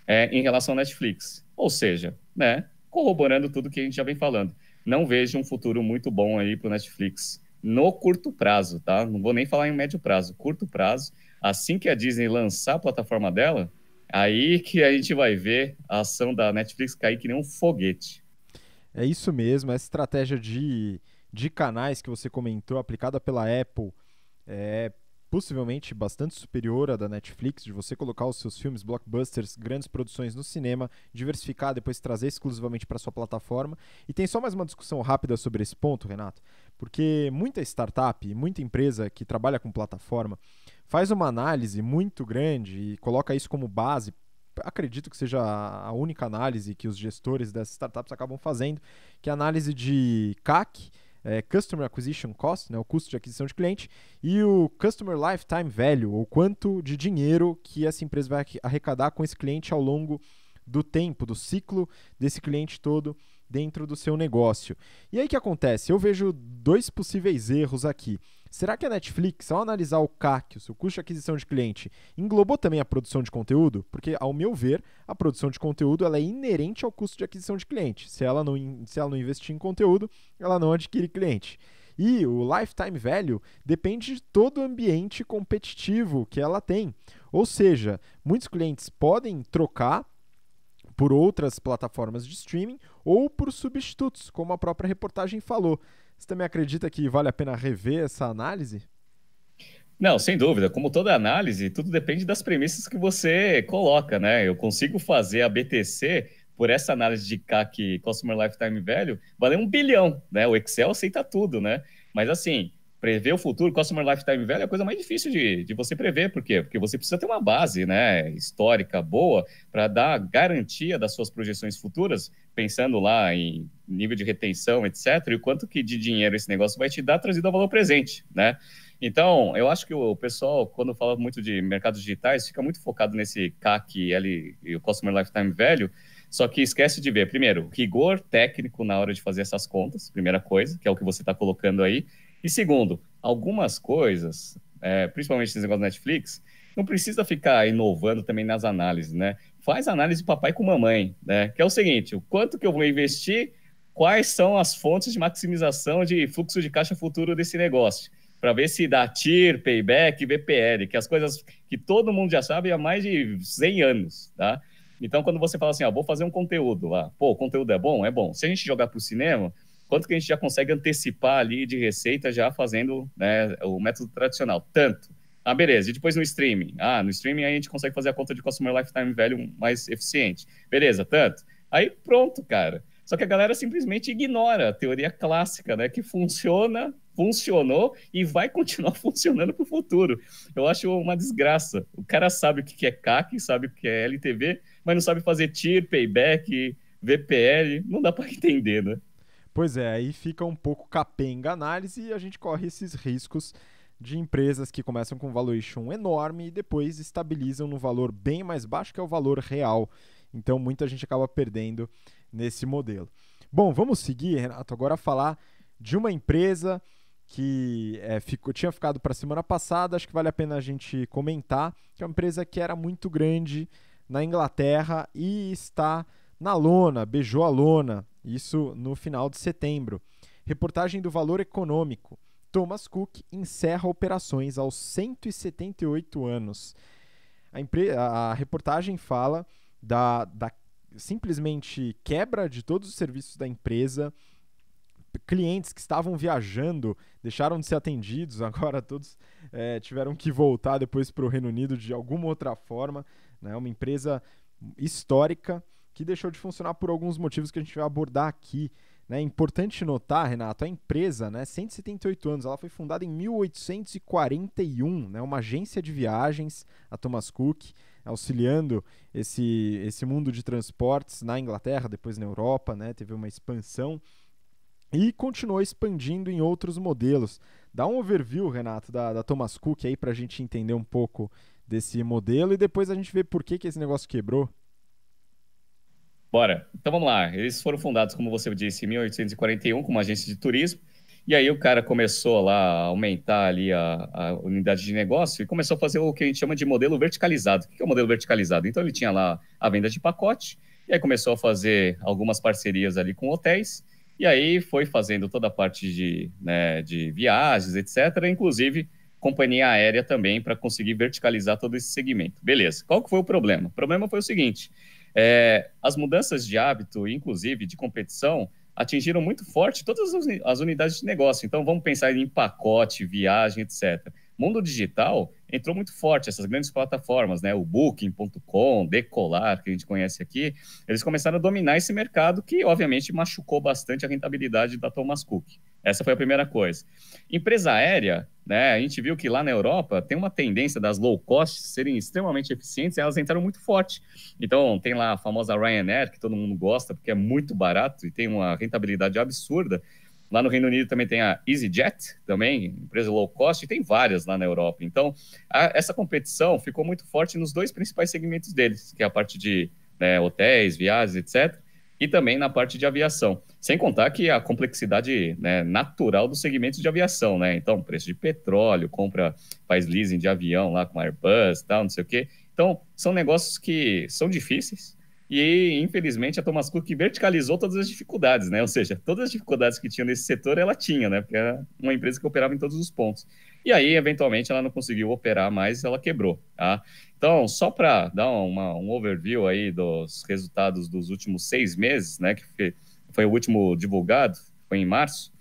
é, em relação ao Netflix. Ou seja, né, corroborando tudo que a gente já vem falando. Não vejo um futuro muito bom aí para o Netflix no curto prazo, tá? Não vou nem falar em médio prazo, curto prazo. Assim que a Disney lançar a plataforma dela, aí que a gente vai ver a ação da Netflix cair que nem um foguete. É isso mesmo, essa estratégia de, de canais que você comentou, aplicada pela Apple, é possivelmente bastante superior à da Netflix, de você colocar os seus filmes, blockbusters, grandes produções no cinema, diversificar, depois trazer exclusivamente para sua plataforma. E tem só mais uma discussão rápida sobre esse ponto, Renato, porque muita startup, muita empresa que trabalha com plataforma, faz uma análise muito grande e coloca isso como base. Acredito que seja a única análise que os gestores dessas startups acabam fazendo, que é a análise de CAC, é, Customer Acquisition Cost, né, o custo de aquisição de cliente, e o Customer Lifetime Value, ou quanto de dinheiro que essa empresa vai arrecadar com esse cliente ao longo do tempo, do ciclo desse cliente todo dentro do seu negócio. E aí o que acontece? Eu vejo dois possíveis erros aqui. Será que a Netflix, ao analisar o CAC, o seu custo de aquisição de cliente, englobou também a produção de conteúdo? Porque, ao meu ver, a produção de conteúdo ela é inerente ao custo de aquisição de cliente. Se ela não, se ela não investir em conteúdo, ela não adquire cliente. E o lifetime value depende de todo o ambiente competitivo que ela tem. Ou seja, muitos clientes podem trocar por outras plataformas de streaming ou por substitutos, como a própria reportagem falou. Você também acredita que vale a pena rever essa análise? Não, sem dúvida. Como toda análise, tudo depende das premissas que você coloca, né? Eu consigo fazer a BTC por essa análise de CAC Customer Lifetime Value valer um bilhão, né? O Excel aceita tudo, né? Mas assim, prever o futuro, Customer Lifetime Value é a coisa mais difícil de, de você prever. Por quê? Porque você precisa ter uma base né, histórica boa para dar garantia das suas projeções futuras pensando lá em nível de retenção, etc., e o quanto que de dinheiro esse negócio vai te dar trazido ao valor presente, né? Então, eu acho que o pessoal, quando fala muito de mercados digitais, fica muito focado nesse CAC L, e o Customer Lifetime Value, só que esquece de ver, primeiro, rigor técnico na hora de fazer essas contas, primeira coisa, que é o que você está colocando aí, e segundo, algumas coisas, é, principalmente esse negócio da Netflix, não precisa ficar inovando também nas análises, né? faz análise papai com mamãe, né? Que é o seguinte, o quanto que eu vou investir, quais são as fontes de maximização de fluxo de caixa futuro desse negócio, para ver se dá TIR, payback, VPL, que é as coisas que todo mundo já sabe há mais de 100 anos, tá? Então, quando você fala assim, ah, vou fazer um conteúdo lá, pô, o conteúdo é bom? É bom. Se a gente jogar para o cinema, quanto que a gente já consegue antecipar ali de receita já fazendo né, o método tradicional? Tanto. Ah, beleza. E depois no streaming? Ah, no streaming aí a gente consegue fazer a conta de customer lifetime value mais eficiente. Beleza, tanto. Aí pronto, cara. Só que a galera simplesmente ignora a teoria clássica, né? Que funciona, funcionou e vai continuar funcionando para o futuro. Eu acho uma desgraça. O cara sabe o que é CAC, sabe o que é LTV, mas não sabe fazer TIR, payback, VPL. Não dá para entender, né? Pois é, aí fica um pouco capenga a análise e a gente corre esses riscos de empresas que começam com um valuation enorme e depois estabilizam no valor bem mais baixo que é o valor real. Então muita gente acaba perdendo nesse modelo. Bom, vamos seguir, Renato, agora falar de uma empresa que é, ficou, tinha ficado para a semana passada, acho que vale a pena a gente comentar, que é uma empresa que era muito grande na Inglaterra e está na lona, beijou a lona, isso no final de setembro. Reportagem do Valor Econômico. Thomas Cook encerra operações aos 178 anos. A, empre... a reportagem fala da, da simplesmente quebra de todos os serviços da empresa. Clientes que estavam viajando deixaram de ser atendidos, agora todos é, tiveram que voltar depois para o Reino Unido de alguma outra forma. É né? uma empresa histórica que deixou de funcionar por alguns motivos que a gente vai abordar aqui. Né, importante notar, Renato, a empresa, né, 178 anos, ela foi fundada em 1841, né, uma agência de viagens, a Thomas Cook, auxiliando esse, esse mundo de transportes na Inglaterra, depois na Europa, né, teve uma expansão e continuou expandindo em outros modelos. Dá um overview, Renato, da, da Thomas Cook aí para a gente entender um pouco desse modelo e depois a gente vê por que, que esse negócio quebrou. Bora. Então vamos lá. Eles foram fundados, como você disse, em 1841 como agência de turismo. E aí o cara começou lá a aumentar ali a, a, unidade de negócio e começou a fazer o que a gente chama de modelo verticalizado. O que é o modelo verticalizado? Então ele tinha lá a venda de pacote e aí começou a fazer algumas parcerias ali com hotéis e aí foi fazendo toda a parte de, né, de viagens, etc. Inclusive companhia aérea também para conseguir verticalizar todo esse segmento. Beleza. Qual que foi o problema? O problema foi o seguinte: é, as mudanças de hábito, inclusive de competição, atingiram muito forte todas as unidades de negócio. Então, vamos pensar em pacote, viagem, etc. Mundo digital entrou muito forte, essas grandes plataformas, né? O Booking.com, Decolar, que a gente conhece aqui, eles começaram a dominar esse mercado que, obviamente, machucou bastante a rentabilidade da Thomas Cook. Essa foi a primeira coisa. Empresa aérea, né? A gente viu que lá na Europa tem uma tendência das low cost serem extremamente eficientes, e elas entraram muito forte. Então, tem lá a famosa Ryanair, que todo mundo gosta porque é muito barato e tem uma rentabilidade absurda. Lá no Reino Unido também tem a EasyJet, também, empresa low cost, e tem várias lá na Europa. Então, a, essa competição ficou muito forte nos dois principais segmentos deles, que é a parte de né, hotéis, viagens, etc e também na parte de aviação. Sem contar que a complexidade né, natural dos segmentos de aviação, né? Então, preço de petróleo, compra, faz leasing de avião lá com Airbus tal, não sei o quê. Então, são negócios que são difíceis e, infelizmente, a Thomas Cook verticalizou todas as dificuldades, né? Ou seja, todas as dificuldades que tinha nesse setor, ela tinha, né? Porque era uma empresa que operava em todos os pontos e aí, eventualmente, ela não conseguiu operar mais, ela quebrou. Tá? Então, só para dar uma, um overview aí dos resultados dos últimos seis meses, né, que foi o último divulgado, foi em março,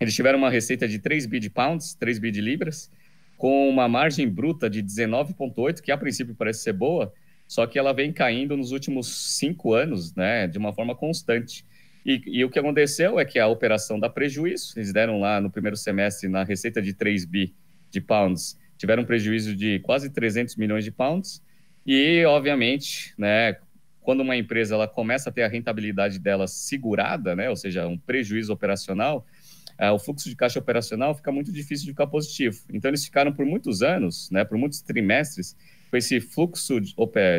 eles tiveram uma receita de 3 bi de pounds, 3 bi de libras, com uma margem bruta de 19,8, que a princípio parece ser boa, só que ela vem caindo nos últimos cinco anos, né, de uma forma constante. E, e, o que aconteceu é que a operação dá prejuízo. Eles deram lá no primeiro semestre, na receita de 3 bi de pounds, tiveram um prejuízo de quase 300 milhões de pounds. E, obviamente, né, quando uma empresa ela começa a ter a rentabilidade dela segurada, né, ou seja, um prejuízo operacional, é, o fluxo de caixa operacional fica muito difícil de ficar positivo. Então, eles ficaram por muitos anos, né, por muitos trimestres, com esse fluxo de,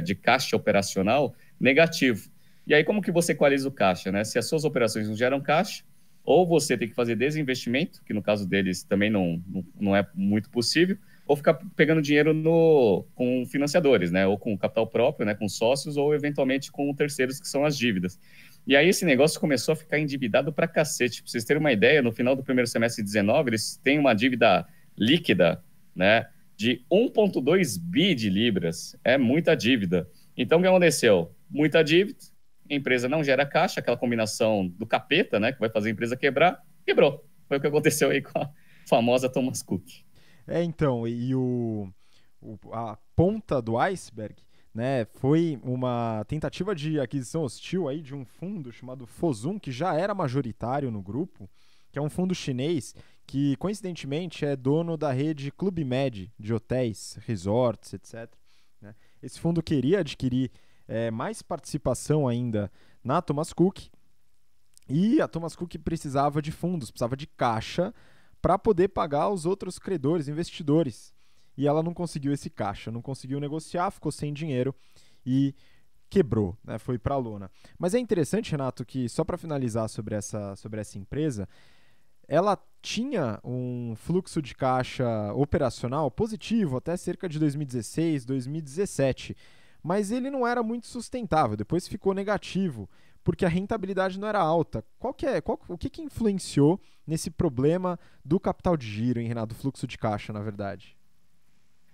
de caixa operacional negativo. E aí, como que você equaliza o caixa, né? Se as suas operações não geram caixa, ou você tem que fazer desinvestimento, que no caso deles também não, não é muito possível, ou ficar pegando dinheiro no, com financiadores, né? Ou com capital próprio, né? Com sócios, ou eventualmente com terceiros, que são as dívidas. E aí esse negócio começou a ficar endividado para cacete. Pra vocês terem uma ideia, no final do primeiro semestre de 19, eles têm uma dívida líquida, né? De 1,2 bi de libras. É muita dívida. Então, o que aconteceu? Muita dívida, a empresa não gera caixa, aquela combinação do capeta, né, que vai fazer a empresa quebrar, quebrou. Foi o que aconteceu aí com a famosa Thomas Cook. É, então, e o, o a ponta do iceberg, né, foi uma tentativa de aquisição hostil aí de um fundo chamado Fosun, que já era majoritário no grupo, que é um fundo chinês que coincidentemente é dono da rede Clube Med de hotéis, resorts, etc. Né. Esse fundo queria adquirir é, mais participação ainda na Thomas Cook. E a Thomas Cook precisava de fundos, precisava de caixa para poder pagar os outros credores, investidores. E ela não conseguiu esse caixa, não conseguiu negociar, ficou sem dinheiro e quebrou, né? foi para a lona. Mas é interessante, Renato, que só para finalizar sobre essa, sobre essa empresa, ela tinha um fluxo de caixa operacional positivo até cerca de 2016, 2017 mas ele não era muito sustentável, depois ficou negativo, porque a rentabilidade não era alta. Qual que é, qual, o que, que influenciou nesse problema do capital de giro, hein, Renato, do fluxo de caixa, na verdade?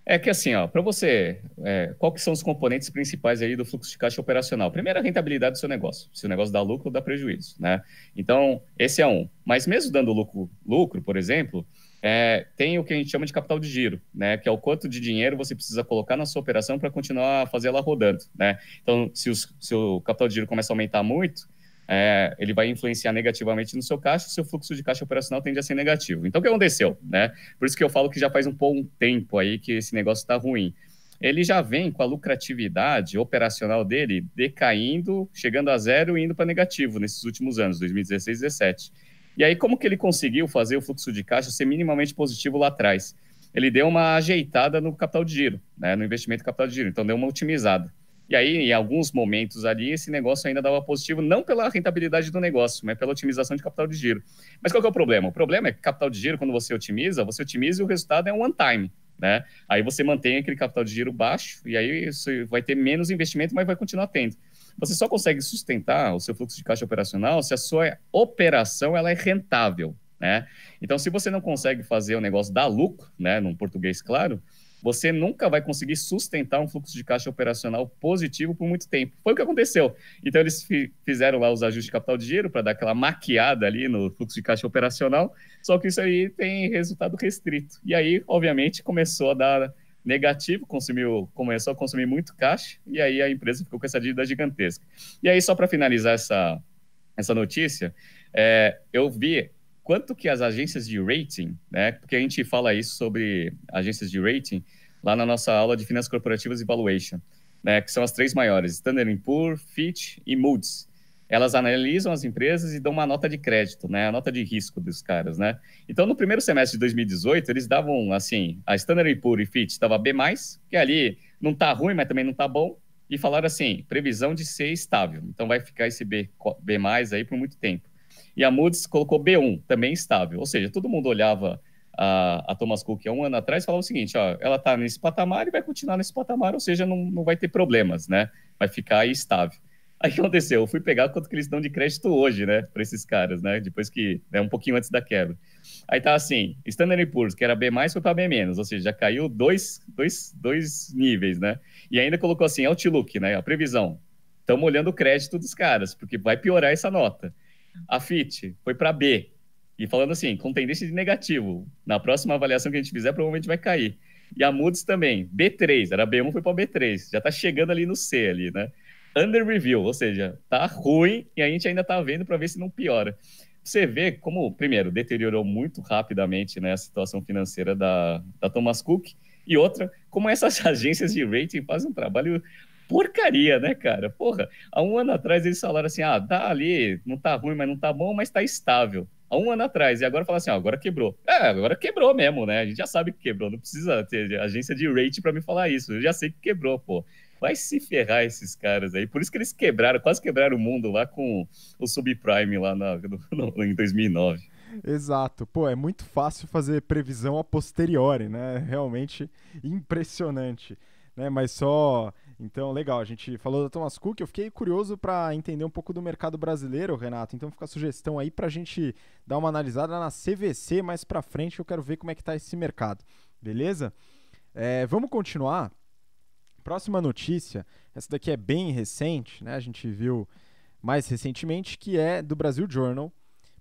É que assim, ó, para você, é, quais são os componentes principais aí do fluxo de caixa operacional? Primeiro, a rentabilidade do seu negócio. Se o negócio dá lucro, ou dá prejuízo, né? Então, esse é um. Mas mesmo dando lucro, lucro, por exemplo, é, tem o que a gente chama de capital de giro, né? Que é o quanto de dinheiro você precisa colocar na sua operação para continuar a fazer ela rodando, né? Então, se, os, se, o capital de giro começa a aumentar muito, é, ele vai influenciar negativamente no seu caixa, o seu fluxo de caixa operacional tende a ser negativo. Então, o que aconteceu, né? Por isso que eu falo que já faz um bom tempo aí que esse negócio está ruim. Ele já vem com a lucratividade operacional dele decaindo, chegando a zero e indo para negativo nesses últimos anos, 2016 e 2017. E aí, como que ele conseguiu fazer o fluxo de caixa ser minimamente positivo lá atrás? Ele deu uma ajeitada no capital de giro, né, no investimento capital de giro, então deu uma otimizada. E aí, em alguns momentos ali, esse negócio ainda dava positivo, não pela rentabilidade do negócio, mas pela otimização de capital de giro. Mas qual é o problema? O problema é que capital de giro, quando você otimiza, você otimiza e o resultado é um one-time. Né? Aí você mantém aquele capital de giro baixo e aí você vai ter menos investimento, mas vai continuar tendo. Você só consegue sustentar o seu fluxo de caixa operacional se a sua operação ela é rentável, né? Então, se você não consegue fazer o negócio dar lucro, né, num português claro, você nunca vai conseguir sustentar um fluxo de caixa operacional positivo por muito tempo. Foi o que aconteceu. Então, eles fizeram lá os ajustes de capital de giro para dar aquela maquiada ali no fluxo de caixa operacional, só que isso aí tem resultado restrito. E aí, obviamente, começou a dar negativo, consumiu, começou a é consumir muito caixa, e aí a empresa ficou com essa dívida gigantesca. E aí, só para finalizar essa, essa notícia, é, eu vi quanto que as agências de rating, né, porque a gente fala isso sobre agências de rating lá na nossa aula de finanças corporativas e valuation, né, que são as três maiores, Standard Poor's, Fitch e Moody's elas analisam as empresas e dão uma nota de crédito, né? A nota de risco dos caras, né? Então, no primeiro semestre de 2018, eles davam, assim, a Standard Poor's e Fitch estava B+, que ali não está ruim, mas também não está bom, e falaram assim, previsão de ser estável. Então, vai ficar esse B, B+, aí por muito tempo. E a Moody's colocou B1, também estável. Ou seja, todo mundo olhava a, a Thomas Cook há um ano atrás e falava o seguinte, ó, ela está nesse patamar e vai continuar nesse patamar, ou seja, não, não vai ter problemas, né? Vai ficar aí estável. Aí o que aconteceu? Eu fui pegar quanto que eles dão de crédito hoje, né, para esses caras, né, depois que, né, um pouquinho antes da quebra. Aí tá assim, Standard Poor's, que era B+, foi para B-, ou seja, já caiu dois, dois, dois níveis, né? E ainda colocou assim, Outlook, né, a previsão. Estamos olhando o crédito dos caras, porque vai piorar essa nota. A FIT foi para B, e falando assim, com tendência de negativo. Na próxima avaliação que a gente fizer, provavelmente vai cair. E a Moody's também, B3, era B1, foi para B3, já está chegando ali no C ali, né? under review, ou seja, tá ruim e a gente ainda tá vendo para ver se não piora. Você vê como, primeiro, deteriorou muito rapidamente né, a situação financeira da, da Thomas Cook, e outra, como essas agências de rating fazem um trabalho porcaria, né, cara? Porra, há um ano atrás eles falaram assim: ah, dá tá ali, não tá ruim, mas não tá bom, mas tá estável. Há um ano atrás, e agora fala assim: ah, agora quebrou. É, agora quebrou mesmo, né? A gente já sabe que quebrou, não precisa ter agência de rating para me falar isso, eu já sei que quebrou, pô. Vai se ferrar esses caras aí. Por isso que eles quebraram, quase quebraram o mundo lá com o subprime lá na, no, no, em 2009. Exato. Pô, é muito fácil fazer previsão a posteriori, né? Realmente impressionante. Né? Mas só. Então, legal, a gente falou da Thomas Cook. Eu fiquei curioso para entender um pouco do mercado brasileiro, Renato. Então, fica a sugestão aí para a gente dar uma analisada na CVC mais para frente. Eu quero ver como é que tá esse mercado. Beleza? É, vamos continuar Próxima notícia, essa daqui é bem recente, né? A gente viu mais recentemente, que é do Brasil Journal.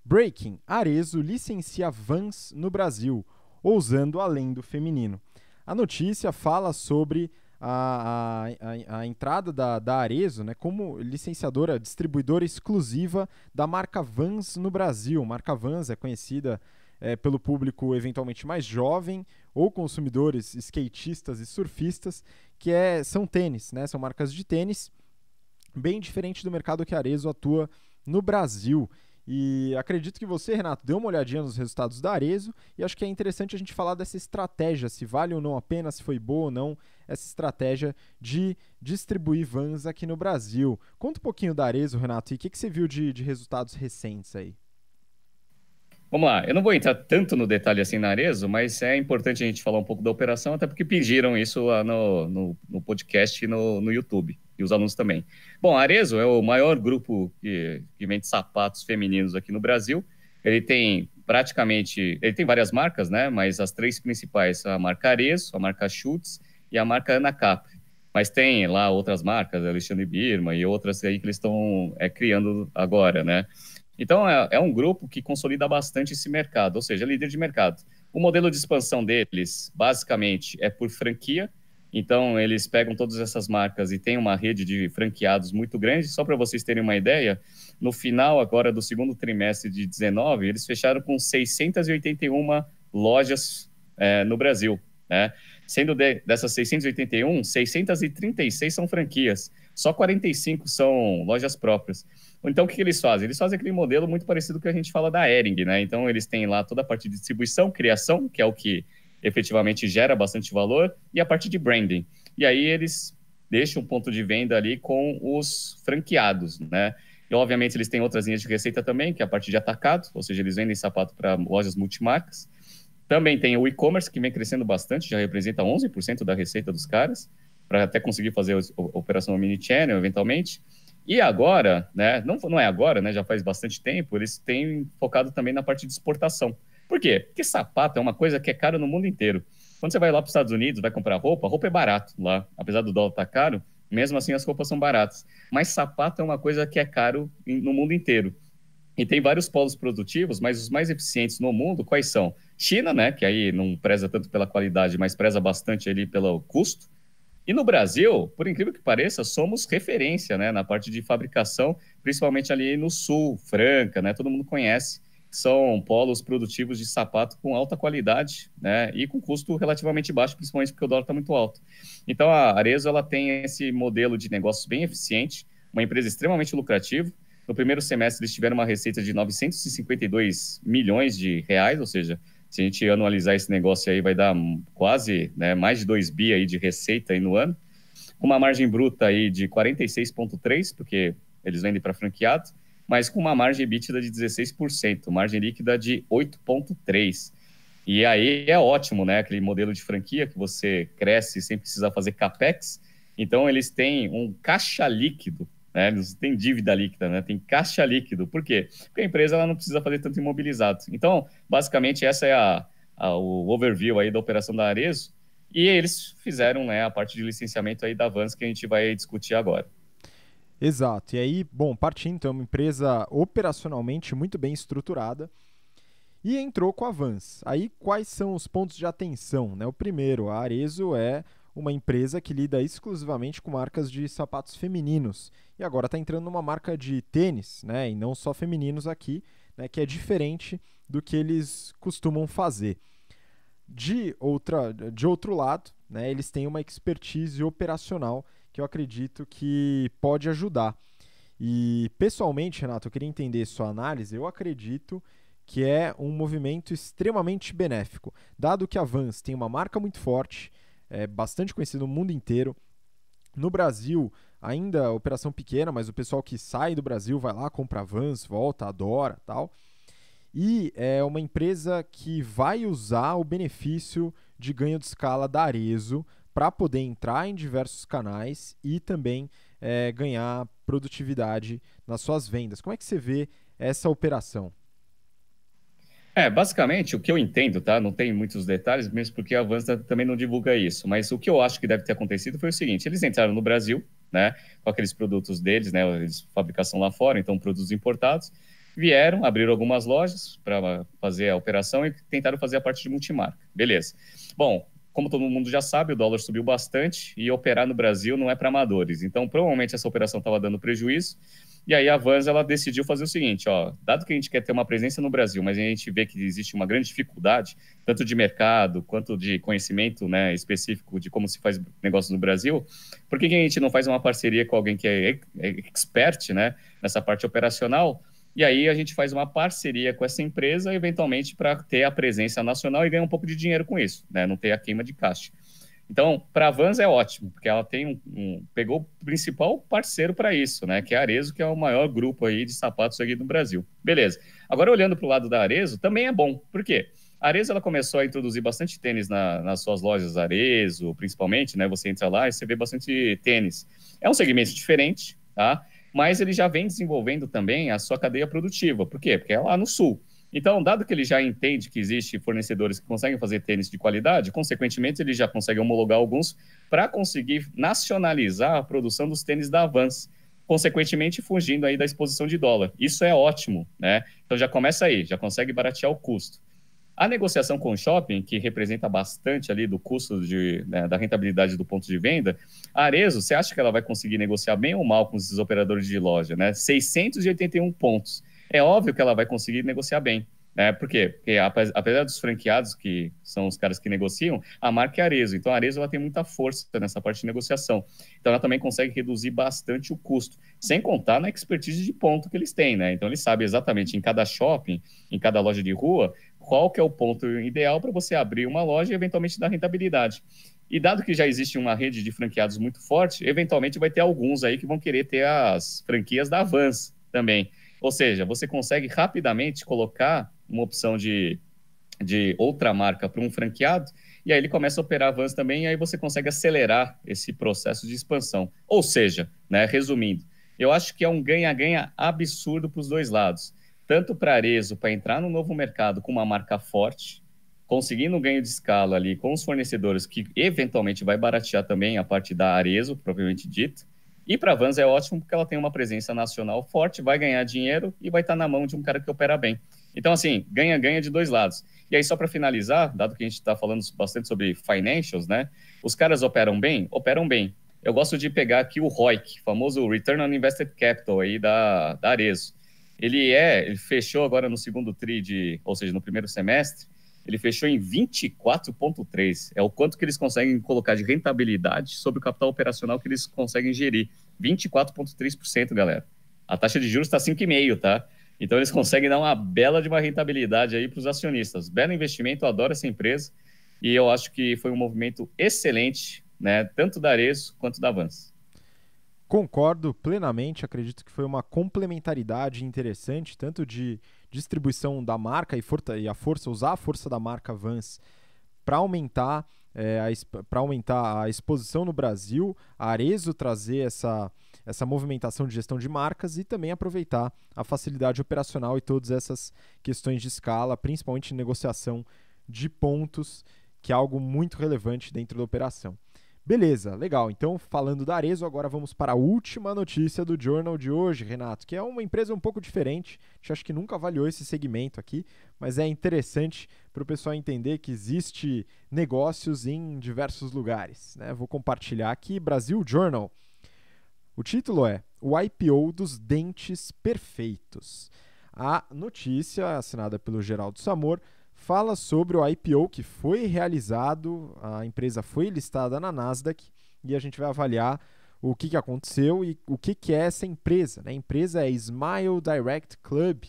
Breaking, Arezo licencia Vans no Brasil, ousando além do feminino. A notícia fala sobre a, a, a, entrada da, da Arezo né, como licenciadora, distribuidora exclusiva da marca Vans no Brasil. marca Vans é conhecida é, pelo público eventualmente mais jovem ou consumidores skatistas e surfistas que é, são tênis, né? São marcas de tênis, bem diferente do mercado que a Arezo atua no Brasil. E acredito que você, Renato, deu uma olhadinha nos resultados da Arezo e acho que é interessante a gente falar dessa estratégia, se vale ou não a pena, se foi boa ou não essa estratégia de distribuir vans aqui no Brasil. Conta um pouquinho da Arezo, Renato, e o que, que você viu de, de resultados recentes aí? Vamos lá, eu não vou entrar tanto no detalhe assim na Arezo, mas é importante a gente falar um pouco da operação, até porque pediram isso lá no, no, no podcast e no, no YouTube, e os alunos também. Bom, a Arezo é o maior grupo que, que vende sapatos femininos aqui no Brasil. Ele tem praticamente, ele tem várias marcas, né? Mas as três principais são a marca Arezo, a marca Schutz e a marca Anacap. Mas tem lá outras marcas, Alexandre Birma e outras aí que eles estão é, criando agora, né? Então, é, é um grupo que consolida bastante esse mercado, ou seja, é líder de mercado. O modelo de expansão deles, basicamente, é por franquia. Então, eles pegam todas essas marcas e têm uma rede de franqueados muito grande. Só para vocês terem uma ideia, no final agora do segundo trimestre de 19, eles fecharam com 681 lojas é, no Brasil. Né? Sendo de, dessas 681, 636 são franquias, só 45 são lojas próprias. Então, o que, que, eles fazem? Eles fazem aquele modelo muito parecido com o que a gente fala da Ering, né? Então, eles têm lá toda a parte de distribuição, criação, que é o que efetivamente gera bastante valor, e a parte de branding. E aí, eles deixam um ponto de venda ali com os franqueados, né? E, obviamente, eles têm outras linhas de receita também, que é a parte de atacado, ou seja, eles vendem sapato para lojas multimarcas. Também tem o e-commerce, que vem crescendo bastante, já representa 11% da receita dos caras, para até conseguir fazer a operação mini-channel, eventualmente. E agora, né, não, não é agora, né, já faz bastante tempo, eles têm focado também na parte de exportação. Por quê? Porque sapato é uma coisa que é cara no mundo inteiro. Quando você vai lá para os Estados Unidos, vai comprar roupa, roupa é barato lá. Apesar do dólar estar tá caro, mesmo assim as roupas são baratas. Mas sapato é uma coisa que é caro no mundo inteiro. E tem vários polos produtivos, mas os mais eficientes no mundo, quais são? China, né, que aí não preza tanto pela qualidade, mas preza bastante ali pelo custo. E no Brasil, por incrível que pareça, somos referência né, na parte de fabricação, principalmente ali no sul, Franca, né, todo mundo conhece. São polos produtivos de sapato com alta qualidade né, e com custo relativamente baixo, principalmente porque o dólar está muito alto. Então a Arezzo ela tem esse modelo de negócio bem eficiente, uma empresa extremamente lucrativa. No primeiro semestre eles tiveram uma receita de 952 milhões de reais, ou seja, se a gente anualizar esse negócio aí, vai dar quase né, mais de 2 bi aí de receita aí no ano, com uma margem bruta aí de 46,3%, porque eles vendem para franqueados, mas com uma margem EBITDA de 16%, margem líquida de 8,3%. E aí é ótimo, né? Aquele modelo de franquia que você cresce sem precisar fazer capex. Então, eles têm um caixa líquido né? Eles têm dívida líquida, né? tem caixa líquido. Por quê? Porque a empresa ela não precisa fazer tanto imobilizado. Então, basicamente, essa é a, a, o overview aí da operação da Arezo. E eles fizeram né, a parte de licenciamento aí da Vans que a gente vai discutir agora. Exato. E aí, bom, partindo, então, é uma empresa operacionalmente muito bem estruturada e entrou com a Vans. Aí, quais são os pontos de atenção? Né? O primeiro, a Arezo é uma empresa que lida exclusivamente com marcas de sapatos femininos. E agora está entrando numa marca de tênis, né? E não só femininos aqui, né? Que é diferente do que eles costumam fazer. De, outra, de outro lado, né, eles têm uma expertise operacional que eu acredito que pode ajudar. E pessoalmente, Renato, eu queria entender sua análise. Eu acredito que é um movimento extremamente benéfico, dado que a Vans tem uma marca muito forte, é bastante conhecido no mundo inteiro. No Brasil, ainda operação pequena, mas o pessoal que sai do Brasil vai lá, compra vans, volta, adora tal. E é uma empresa que vai usar o benefício de ganho de escala da Arezo para poder entrar em diversos canais e também é, ganhar produtividade nas suas vendas. Como é que você vê essa operação? É, basicamente, o que eu entendo, tá? Não tem muitos detalhes, mesmo porque a Avanza também não divulga isso. Mas o que eu acho que deve ter acontecido foi o seguinte: eles entraram no Brasil, né? Com aqueles produtos deles, né? Eles fabricação lá fora, então produtos importados. Vieram, abriram algumas lojas para fazer a operação e tentaram fazer a parte de multimarca. Beleza. Bom, como todo mundo já sabe, o dólar subiu bastante e operar no Brasil não é para amadores. Então, provavelmente essa operação estava dando prejuízo. E aí a Vans ela decidiu fazer o seguinte, ó, dado que a gente quer ter uma presença no Brasil, mas a gente vê que existe uma grande dificuldade, tanto de mercado quanto de conhecimento né, específico de como se faz negócio no Brasil, por que, que a gente não faz uma parceria com alguém que é, é expert né, nessa parte operacional? E aí a gente faz uma parceria com essa empresa, eventualmente, para ter a presença nacional e ganhar um pouco de dinheiro com isso, né? Não ter a queima de caixa. Então, para a Vans é ótimo, porque ela tem um, um pegou o principal parceiro para isso, né? Que é a Arezo, que é o maior grupo aí de sapatos aqui no Brasil. Beleza. Agora, olhando para o lado da Arezo, também é bom. Por quê? A Arezo ela começou a introduzir bastante tênis na, nas suas lojas Arezo, principalmente, né? Você entra lá e você vê bastante tênis. É um segmento diferente, tá? Mas ele já vem desenvolvendo também a sua cadeia produtiva. Por quê? Porque é lá no sul. Então, dado que ele já entende que existe fornecedores que conseguem fazer tênis de qualidade, consequentemente ele já consegue homologar alguns para conseguir nacionalizar a produção dos tênis da Avance, consequentemente fugindo aí da exposição de dólar. Isso é ótimo, né? Então já começa aí, já consegue baratear o custo. A negociação com o shopping, que representa bastante ali do custo de, né, da rentabilidade do ponto de venda, a Arezo, você acha que ela vai conseguir negociar bem ou mal com esses operadores de loja, né? 681 pontos é óbvio que ela vai conseguir negociar bem. Né? Por quê? Porque apesar dos franqueados, que são os caras que negociam, a marca é Arezo. Então, a Arezo ela tem muita força nessa parte de negociação. Então, ela também consegue reduzir bastante o custo, sem contar na expertise de ponto que eles têm. Né? Então, eles sabem exatamente em cada shopping, em cada loja de rua, qual que é o ponto ideal para você abrir uma loja e, eventualmente, dar rentabilidade. E dado que já existe uma rede de franqueados muito forte, eventualmente vai ter alguns aí que vão querer ter as franquias da Avance também. Ou seja, você consegue rapidamente colocar uma opção de, de outra marca para um franqueado e aí ele começa a operar vans também e aí você consegue acelerar esse processo de expansão. Ou seja, né, resumindo, eu acho que é um ganha-ganha absurdo para os dois lados. Tanto para Arezo, para entrar no novo mercado com uma marca forte, conseguindo um ganho de escala ali com os fornecedores, que eventualmente vai baratear também a parte da Arezo, propriamente dito, e para a Vans é ótimo porque ela tem uma presença nacional forte, vai ganhar dinheiro e vai estar tá na mão de um cara que opera bem. Então, assim, ganha-ganha de dois lados. E aí, só para finalizar, dado que a gente está falando bastante sobre financials, né? Os caras operam bem? Operam bem. Eu gosto de pegar aqui o ROIC, famoso Return on Invested Capital aí da, da Arezo. Ele é, ele fechou agora no segundo TRI, de, ou seja, no primeiro semestre, ele fechou em 24,3. É o quanto que eles conseguem colocar de rentabilidade sobre o capital operacional que eles conseguem gerir. 24,3%, galera. A taxa de juros está 5,5%, tá? Então eles conseguem dar uma bela de uma rentabilidade aí para os acionistas. Belo investimento, eu adoro essa empresa. E eu acho que foi um movimento excelente, né? Tanto da Arezzo quanto da Avance. Concordo plenamente, acredito que foi uma complementaridade interessante, tanto de distribuição da marca e, forta, e a força, usar a força da marca Vans para aumentar, é, eh, para aumentar a exposição no Brasil, a Arezo trazer essa, essa movimentação de gestão de marcas e também aproveitar a facilidade operacional e todas essas questões de escala, principalmente negociação de pontos, que é algo muito relevante dentro da operação. Beleza, legal. Então, falando da Arezo, agora vamos para a última notícia do Journal de hoje, Renato, que é uma empresa um pouco diferente. A gente acho que nunca avaliou esse segmento aqui, mas é interessante para o pessoal entender que existe negócios em diversos lugares. Né? Vou compartilhar aqui Brasil Journal. O título é O IPO dos Dentes Perfeitos. A notícia, assinada pelo Geraldo Samor, fala sobre o IPO que foi realizado, a empresa foi listada na Nasdaq e a gente vai avaliar o que, que aconteceu e o que, que é essa empresa. Né? A empresa é Smile Direct Club,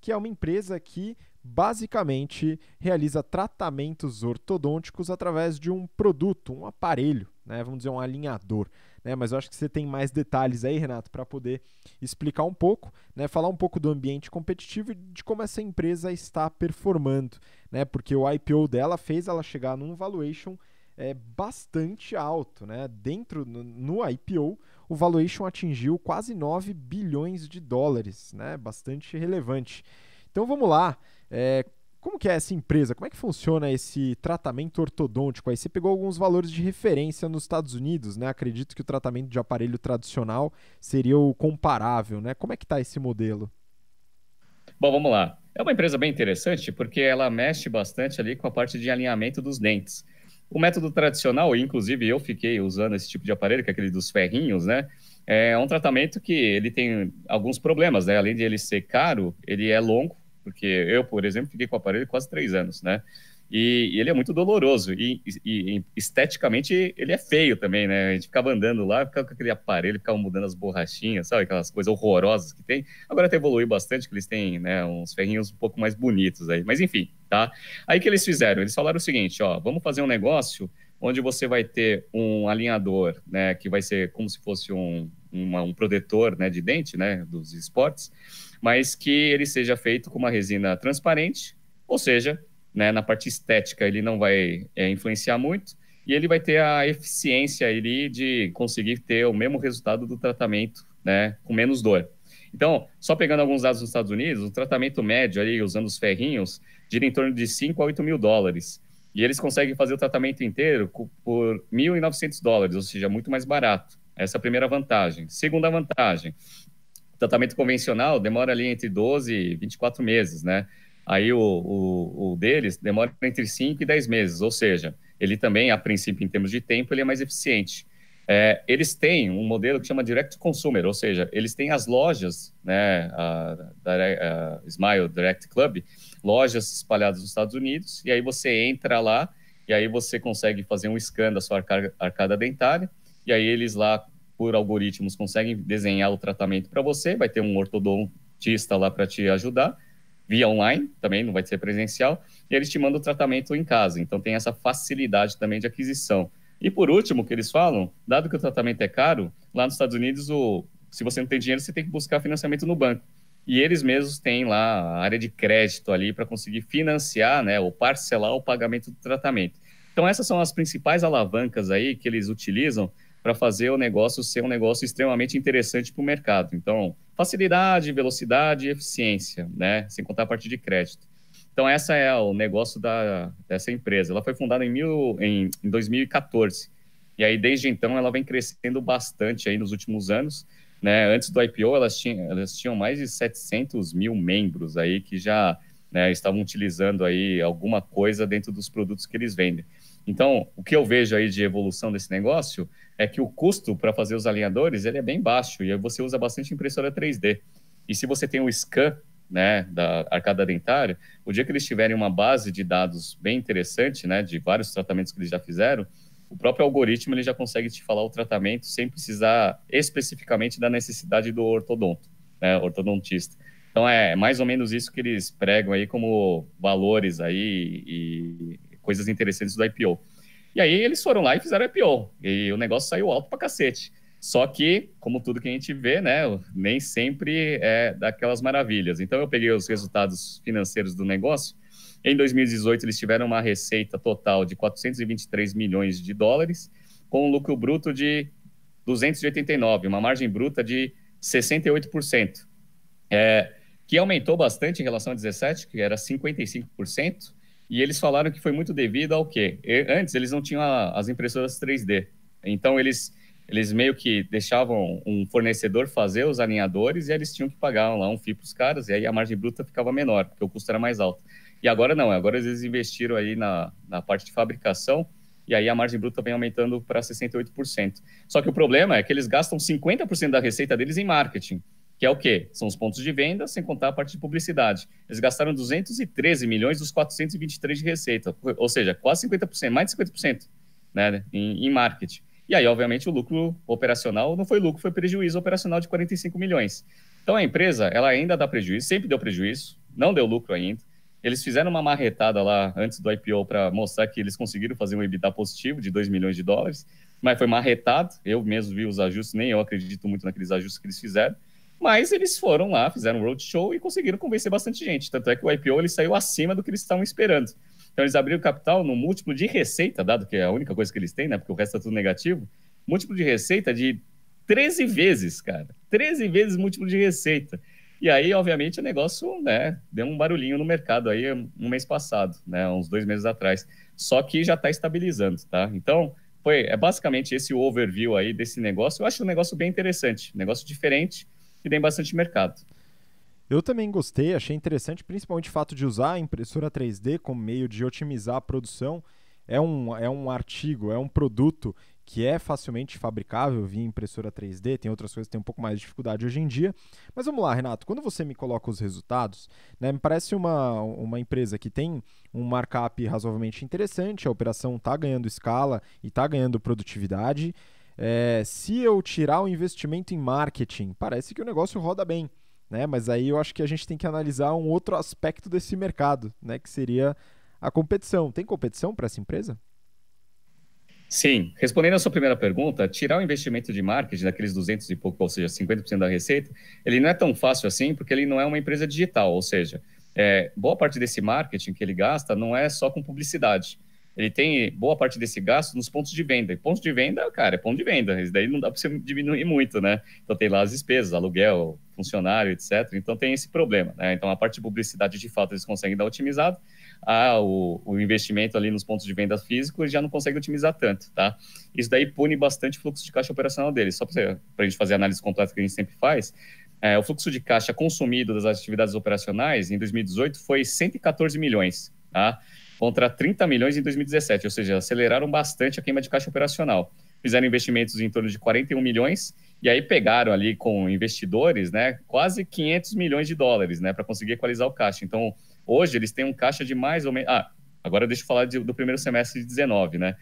que é uma empresa que basicamente realiza tratamentos ortodônticos através de um produto, um aparelho, né? vamos dizer um alinhador né? Mas eu acho que você tem mais detalhes aí, Renato, para poder explicar um pouco, né? Falar um pouco do ambiente competitivo e de como essa empresa está performando, né? Porque o IPO dela fez ela chegar num valuation é, bastante alto, né? Dentro no, no IPO, o valuation atingiu quase 9 bilhões de dólares, né? Bastante relevante. Então vamos lá. É, como que é essa empresa? Como é que funciona esse tratamento ortodôntico? Aí você pegou alguns valores de referência nos Estados Unidos, né? Acredito que o tratamento de aparelho tradicional seria o comparável, né? Como é que está esse modelo? Bom, vamos lá. É uma empresa bem interessante porque ela mexe bastante ali com a parte de alinhamento dos dentes. O método tradicional, inclusive eu fiquei usando esse tipo de aparelho, que é aquele dos ferrinhos, né? É um tratamento que ele tem alguns problemas, né? Além de ele ser caro, ele é longo, porque eu, por exemplo, fiquei com o aparelho quase três anos, né? E, e ele é muito doloroso e, e, esteticamente ele é feio também, né? A gente ficava andando lá, ficava com aquele aparelho, ficava mudando as borrachinhas, sabe? Aquelas coisas horrorosas que tem. Agora até evoluiu bastante, que eles têm né, uns ferrinhos um pouco mais bonitos aí. Mas enfim, tá? Aí que eles fizeram? Eles falaram o seguinte, ó, vamos fazer um negócio onde você vai ter um alinhador, né, que vai ser como se fosse um, uma, um protetor, né, de dente, né, dos esportes, mas que ele seja feito com uma resina transparente, ou seja, né, na parte estética ele não vai é, influenciar muito e ele vai ter a eficiência ali de conseguir ter o mesmo resultado do tratamento, né, com menos dor. Então, só pegando alguns dados dos Estados Unidos, o tratamento médio ali, usando os ferrinhos, gira em torno de 5 a 8 mil dólares. E eles conseguem fazer o tratamento inteiro por 1.900 dólares, ou seja, muito mais barato. Essa é a primeira vantagem. Segunda vantagem, tratamento convencional demora ali entre 12 e 24 meses, né? Aí o, o, o deles demora entre 5 e 10 meses, ou seja, ele também, a princípio, em termos de tempo, ele é mais eficiente. É, eles têm um modelo que chama Direct Consumer, ou seja, eles têm as lojas, né, a, a, a Smile Direct Club, lojas espalhadas nos Estados Unidos, e aí você entra lá, e aí você consegue fazer um scan da sua arcada dentária, e aí eles lá por algoritmos, conseguem desenhar o tratamento para você. Vai ter um ortodontista lá para te ajudar, via online, também não vai ser presencial. E eles te mandam o tratamento em casa. Então, tem essa facilidade também de aquisição. E por último, que eles falam, dado que o tratamento é caro, lá nos Estados Unidos, o, se você não tem dinheiro, você tem que buscar financiamento no banco. E eles mesmos têm lá a área de crédito ali para conseguir financiar, né, ou parcelar o pagamento do tratamento. Então essas são as principais alavancas aí que eles utilizam para fazer o negócio ser um negócio extremamente interessante para o mercado. Então, facilidade, velocidade e eficiência, né? Sem contar a parte de crédito. Então, essa é o negócio da, dessa empresa. Ela foi fundada em, mil, em, em 2014. E aí, desde então, ela vem crescendo bastante aí nos últimos anos. Né? Antes do IPO, elas tinham, elas tinham mais de 700 mil membros aí que já né, estavam utilizando aí alguma coisa dentro dos produtos que eles vendem. Então, o que eu vejo aí de evolução desse negócio é que o custo para fazer os alinhadores ele é bem baixo e você usa bastante impressora 3D. E se você tem o scan né, da arcada dentária, o dia que eles tiverem uma base de dados bem interessante, né, de vários tratamentos que eles já fizeram, o próprio algoritmo ele já consegue te falar o tratamento sem precisar especificamente da necessidade do ortodonto, né, ortodontista. Então é mais ou menos isso que eles pregam aí como valores aí e coisas interessantes do IPO. E aí eles foram lá e fizeram IPO. E o negócio saiu alto pra cacete. Só que, como tudo que a gente vê, né, nem sempre é daquelas maravilhas. Então eu peguei os resultados financeiros do negócio. Em 2018 eles tiveram uma receita total de 423 milhões de dólares, com um lucro bruto de 289, uma margem bruta de 68%, é, que aumentou bastante em relação a 17, que era 55%. E eles falaram que foi muito devido ao quê? Antes eles não tinham a, as impressoras 3D. Então eles eles meio que deixavam um fornecedor fazer os alinhadores e eles tinham que pagar lá um FII para os caras, e aí a margem bruta ficava menor, porque o custo era mais alto. E agora não, agora eles investiram aí na, na parte de fabricação, e aí a margem bruta vem aumentando para 68%. Só que o problema é que eles gastam 50% da receita deles em marketing que é o quê? São os pontos de venda, sem contar a parte de publicidade. Eles gastaram 213 milhões dos 423 de receita, ou seja, quase 50%, mais de 50% né, em, em marketing. E aí, obviamente, o lucro operacional não foi lucro, foi prejuízo operacional de 45 milhões. Então, a empresa, ela ainda dá prejuízo, sempre deu prejuízo, não deu lucro ainda. Eles fizeram uma marretada lá antes do IPO para mostrar que eles conseguiram fazer um EBITDA positivo de 2 milhões de dólares, mas foi marretado. Eu mesmo vi os ajustes, nem eu acredito muito naqueles ajustes que eles fizeram. Mas eles foram lá, fizeram um roadshow e conseguiram convencer bastante gente. Tanto é que o IPO ele saiu acima do que eles estavam esperando. Então eles abriram capital no múltiplo de receita, dado que é a única coisa que eles têm, né? Porque o resto é tudo negativo. Múltiplo de receita de 13 vezes, cara. 13 vezes múltiplo de receita. E aí, obviamente, o negócio, né, deu um barulhinho no mercado aí um mês passado, né, uns dois meses atrás. Só que já está estabilizando, tá? Então, foi é basicamente esse overview aí desse negócio. Eu acho um negócio bem interessante, negócio diferente, que tem bastante mercado. Eu também gostei, achei interessante, principalmente o fato de usar a impressora 3D como meio de otimizar a produção. É um, é um artigo, é um produto que é facilmente fabricável via impressora 3D, tem outras coisas que tem um pouco mais de dificuldade hoje em dia. Mas vamos lá, Renato, quando você me coloca os resultados, né, me parece uma, uma empresa que tem um markup razoavelmente interessante, a operação está ganhando escala e está ganhando produtividade. É, se eu tirar o investimento em marketing, parece que o negócio roda bem. Né? Mas aí eu acho que a gente tem que analisar um outro aspecto desse mercado, né? que seria a competição. Tem competição para essa empresa? Sim, respondendo à sua primeira pergunta, tirar o investimento de marketing daqueles 200 e pouco, ou seja, 50% da receita, ele não é tão fácil assim, porque ele não é uma empresa digital, ou seja, é, boa parte desse marketing que ele gasta não é só com publicidade ele tem boa parte desse gasto nos pontos de venda. E pontos de venda, cara, é ponto de venda. Isso daí não dá para você diminuir muito, né? Então tem lá as despesas, aluguel, funcionário, etc. Então tem esse problema, né? Então a parte de publicidade, de fato, eles conseguem dar otimizado. Ah, o, o investimento ali nos pontos de venda físico eles já não conseguem otimizar tanto, tá? Isso daí pune bastante o fluxo de caixa operacional deles. Só para a gente fazer a análise completa que a gente sempre faz, é, o fluxo de caixa consumido das atividades operacionais em 2018 foi 114 milhões, tá? contra 30 milhões em 2017, ou seja, aceleraram bastante a queima de caixa operacional. Fizeram investimentos em torno de 41 milhões e aí pegaram ali com investidores, né, quase 500 milhões de dólares, né, para conseguir equalizar o caixa. Então, hoje eles têm um caixa de mais ou menos, ah, agora deixa eu falar de, do primeiro semestre de 19, né?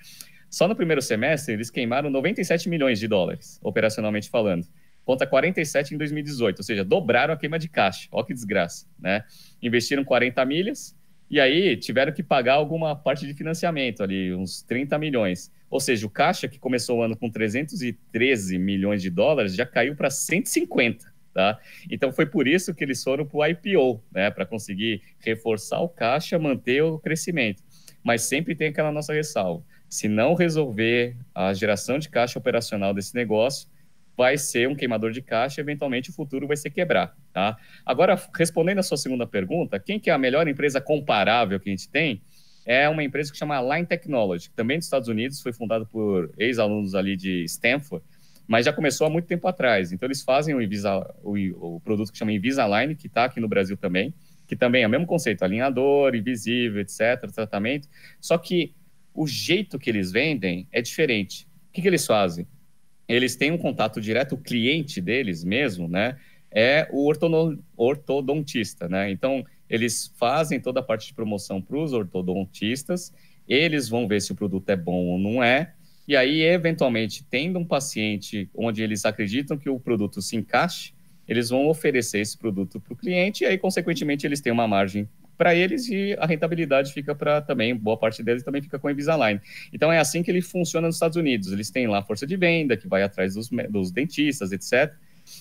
Só no primeiro semestre eles queimaram 97 milhões de dólares, operacionalmente falando conta 47 em 2018, ou seja, dobraram a queima de caixa. Olha que desgraça, né? Investiram 40 milhas, e aí tiveram que pagar alguma parte de financiamento ali, uns 30 milhões. Ou seja, o caixa que começou o ano com 313 milhões de dólares já caiu para 150. Tá? Então foi por isso que eles foram para o IPO, né? Para conseguir reforçar o caixa, manter o crescimento. Mas sempre tem aquela nossa ressalva. Se não resolver a geração de caixa operacional desse negócio, vai ser um queimador de caixa, e eventualmente o futuro vai ser quebrar, tá? Agora, respondendo a sua segunda pergunta, quem que é a melhor empresa comparável que a gente tem? É uma empresa que chama Line Technology, também dos Estados Unidos, foi fundada por ex-alunos ali de Stanford, mas já começou há muito tempo atrás. Então, eles fazem o, Invisa, o, o produto que chama Invisalign, que está aqui no Brasil também, que também é o mesmo conceito, alinhador, invisível, etc., tratamento, só que o jeito que eles vendem é diferente. O que, que eles fazem? eles têm um contato direto, o cliente deles mesmo, né? É o ortodontista, né? Então, eles fazem toda a parte de promoção para os ortodontistas, eles vão ver se o produto é bom ou não é, e aí, eventualmente, tendo um paciente onde eles acreditam que o produto se encaixe, eles vão oferecer esse produto para o cliente e aí, consequentemente, eles têm uma margem para eles e a rentabilidade fica para também, boa parte deles também fica com a Invisalign. Então é assim que ele funciona nos Estados Unidos. Eles têm lá força de venda que vai atrás dos, dos dentistas, etc.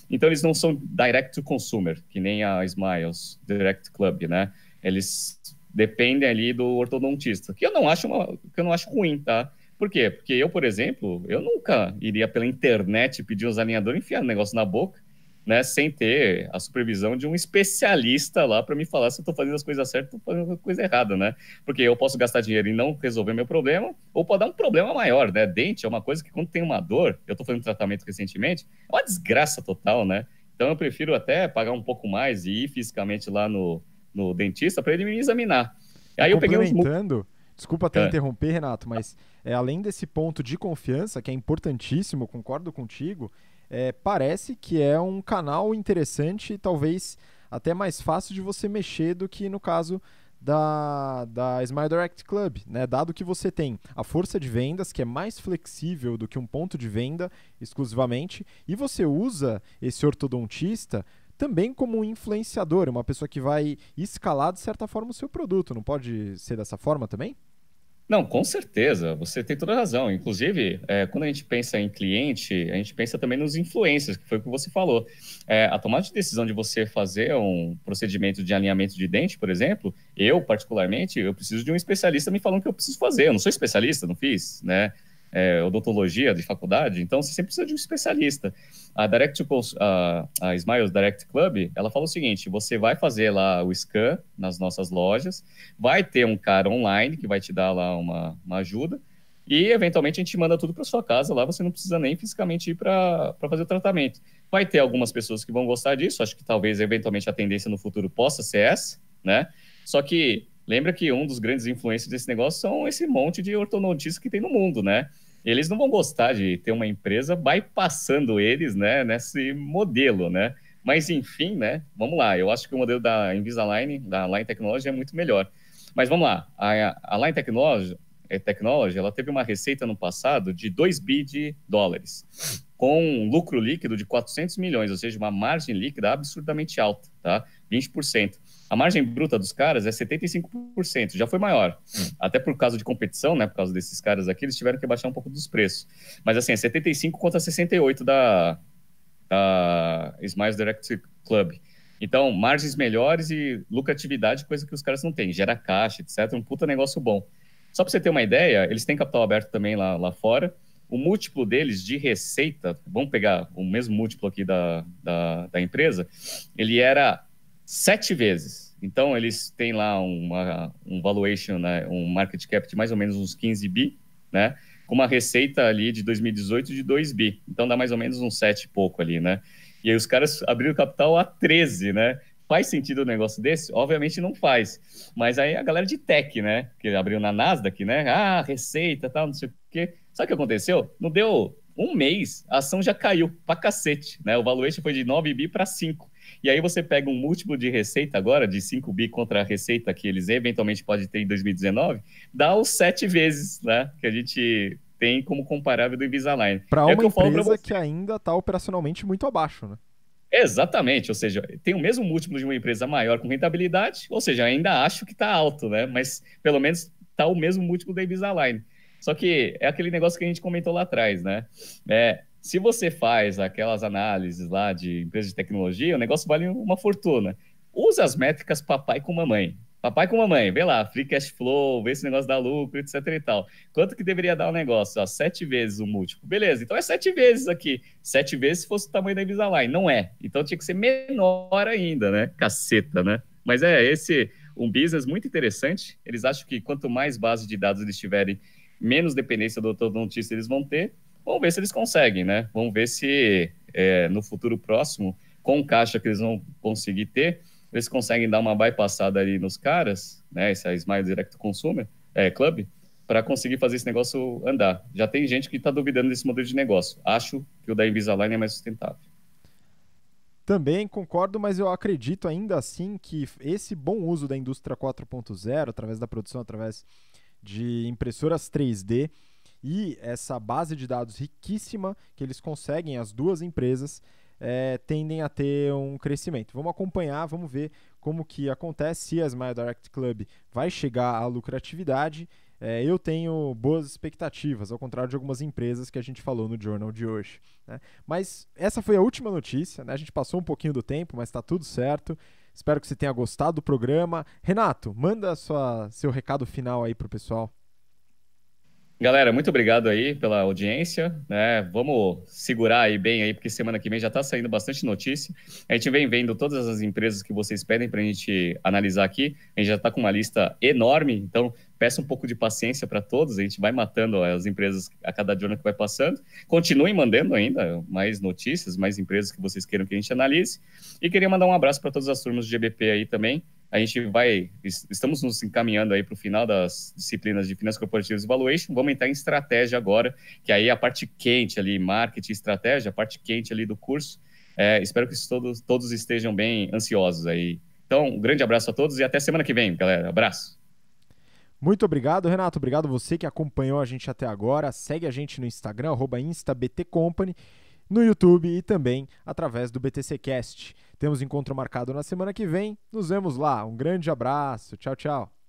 Então eles não são direct to consumer, que nem a Smiles Direct Club, né? Eles dependem ali do ortodontista, que eu não acho uma, que eu não acho ruim, tá? Por quê? Porque eu, por exemplo, eu nunca iria pela internet pedir uns alinhadores enfiar um negócio na boca né, sem ter a supervisão de um especialista lá para me falar se eu estou fazendo as coisas certas ou fazendo a coisa errada, né? Porque eu posso gastar dinheiro e não resolver meu problema, ou pode dar um problema maior, né? Dente é uma coisa que quando tem uma dor, eu estou fazendo tratamento recentemente, é uma desgraça total, né? Então eu prefiro até pagar um pouco mais e ir fisicamente lá no, no dentista para ele me examinar. Aí eu peguei Desculpa até é. interromper, Renato, mas é, além desse ponto de confiança, que é importantíssimo, concordo contigo, é, parece que é um canal interessante e talvez até mais fácil de você mexer do que no caso da, da Smile Direct Club, né? Dado que você tem a força de vendas, que é mais flexível do que um ponto de venda exclusivamente, e você usa esse ortodontista também como um influenciador, uma pessoa que vai escalar de certa forma o seu produto, não pode ser dessa forma também? Não, com certeza, você tem toda a razão. Inclusive, é, quando a gente pensa em cliente, a gente pensa também nos influencers, que foi o que você falou. É, a tomada de decisão de você fazer um procedimento de alinhamento de dente, por exemplo, eu, particularmente, eu preciso de um especialista me falando o que eu preciso fazer. Eu não sou especialista, não fiz, né? é, odontologia de faculdade, então você sempre precisa de um especialista. A Direct to a, a Smiles Direct Club, ela fala o seguinte: você vai fazer lá o scan nas nossas lojas, vai ter um cara online que vai te dar lá uma, uma ajuda. E eventualmente a gente manda tudo para sua casa lá, você não precisa nem fisicamente ir para fazer o tratamento. Vai ter algumas pessoas que vão gostar disso, acho que talvez eventualmente a tendência no futuro possa ser essa, né? Só que lembra que um dos grandes influências desse negócio são esse monte de ortodontistas que tem no mundo, né? eles não vão gostar de ter uma empresa bypassando eles, né, nesse modelo, né? Mas enfim, né? Vamos lá. Eu acho que o modelo da Invisalign, da Line Technology, é muito melhor. Mas vamos lá. A, a Line Technology, eh, Technology, ela teve uma receita no passado de 2 bi de dólares, com um lucro líquido de 400 milhões, ou seja, uma margem líquida absurdamente alta, tá? 20%. A margem bruta dos caras é 75%, já foi maior. Até por causa de competição, né? Por causa desses caras aqui, eles tiveram que baixar um pouco dos preços. Mas assim, é 75 contra 68 da, da Smiles Direct Club. Então, margens melhores e lucratividade, coisa que os caras não têm. Gera caixa, etc. Um puta negócio bom. Só para você ter uma ideia, eles têm capital aberto também lá, lá fora. O múltiplo deles de receita, vamos pegar o mesmo múltiplo aqui da, da, da empresa, ele era sete vezes. Então, eles têm lá uma, um valuation, né, um market cap de mais ou menos uns 15 bi, né? Com uma receita ali de 2018 de 2 bi. Então, dá mais ou menos uns 7 e pouco ali, né? E aí os caras abriram capital a 13, né? Faz sentido um negócio desse? Obviamente não faz. Mas aí a galera de tech, né? Que abriu na Nasdaq, né? Ah, receita, tal, não sei o quê. Sabe o que aconteceu? Não deu um mês, a ação já caiu pra cacete, né? O valuation foi de 9 bi para 5. E aí você pega um múltiplo de receita agora, de 5 bi contra a receita que eles eventualmente podem ter em 2019, dá os sete vezes, né? Que a gente tem como comparável do Invisalign. Para é uma empresa que ainda está operacionalmente muito abaixo, né? Exatamente, ou seja, tem o mesmo múltiplo de uma empresa maior com rentabilidade, ou seja, ainda acho que está alto, né? Mas pelo menos está o mesmo múltiplo da Invisalign. Só que é aquele negócio que a gente comentou lá atrás, né? É, se você faz aquelas análises lá de empresa de tecnologia, o negócio vale uma fortuna. Usa as métricas papai com mamãe. Papai com mamãe, vê lá, free cash flow, vê se o negócio dá lucro, etc e tal. Quanto que deveria dar o um negócio? Ó, sete vezes o múltiplo. Beleza, então é sete vezes aqui. Sete vezes se fosse o tamanho da Invisalign. Não é. Então tinha que ser menor ainda, né? Caceta, né? Mas é esse um business muito interessante. Eles acham que quanto mais base de dados eles tiverem, menos dependência do ortodontista eles vão ter Vamos ver se eles conseguem, né? Vamos ver se é, no futuro próximo, com o caixa que eles vão conseguir ter, eles conseguem dar uma bypassada ali nos caras, né? Esse é Smile Direct Consumer é, Club, para conseguir fazer esse negócio andar. Já tem gente que está duvidando desse modelo de negócio. Acho que o da Invisalign é mais sustentável. Também concordo, mas eu acredito ainda assim que esse bom uso da indústria 4.0, através da produção, através de impressoras 3D, e essa base de dados riquíssima que eles conseguem, as duas empresas, é, tendem a ter um crescimento. Vamos acompanhar, vamos ver como que acontece, se a Smile Direct Club vai chegar à lucratividade. É, eu tenho boas expectativas, ao contrário de algumas empresas que a gente falou no Journal de hoje. Né? Mas essa foi a última notícia, né? a gente passou um pouquinho do tempo, mas está tudo certo. Espero que você tenha gostado do programa. Renato, manda sua, seu recado final aí para o pessoal. Galera, muito obrigado aí pela audiência, né? Vamos segurar aí bem aí, porque semana que vem já está saindo bastante notícia. A gente vem vendo todas as empresas que vocês pedem para a gente analisar aqui. A gente já está com uma lista enorme, então peça um pouco de paciência para todos. A gente vai matando as empresas a cada dia que vai passando. Continuem mandando ainda mais notícias, mais empresas que vocês queiram que a gente analise. E queria mandar um abraço para todas as turmas do GBP aí também. A gente vai, estamos nos encaminhando aí para o final das disciplinas de finanças corporativas e valuation. Vamos entrar em estratégia agora, que aí é a parte quente ali, marketing, estratégia, a parte quente ali do curso. É, espero que todos, todos estejam bem ansiosos aí. Então, um grande abraço a todos e até semana que vem, galera. Abraço. Muito obrigado, Renato. Obrigado você que acompanhou a gente até agora. Segue a gente no Instagram, arroba InstaBTCompany, no YouTube e também através do BTCcast. Temos encontro marcado na semana que vem. Nos vemos lá. Um grande abraço. Tchau, tchau.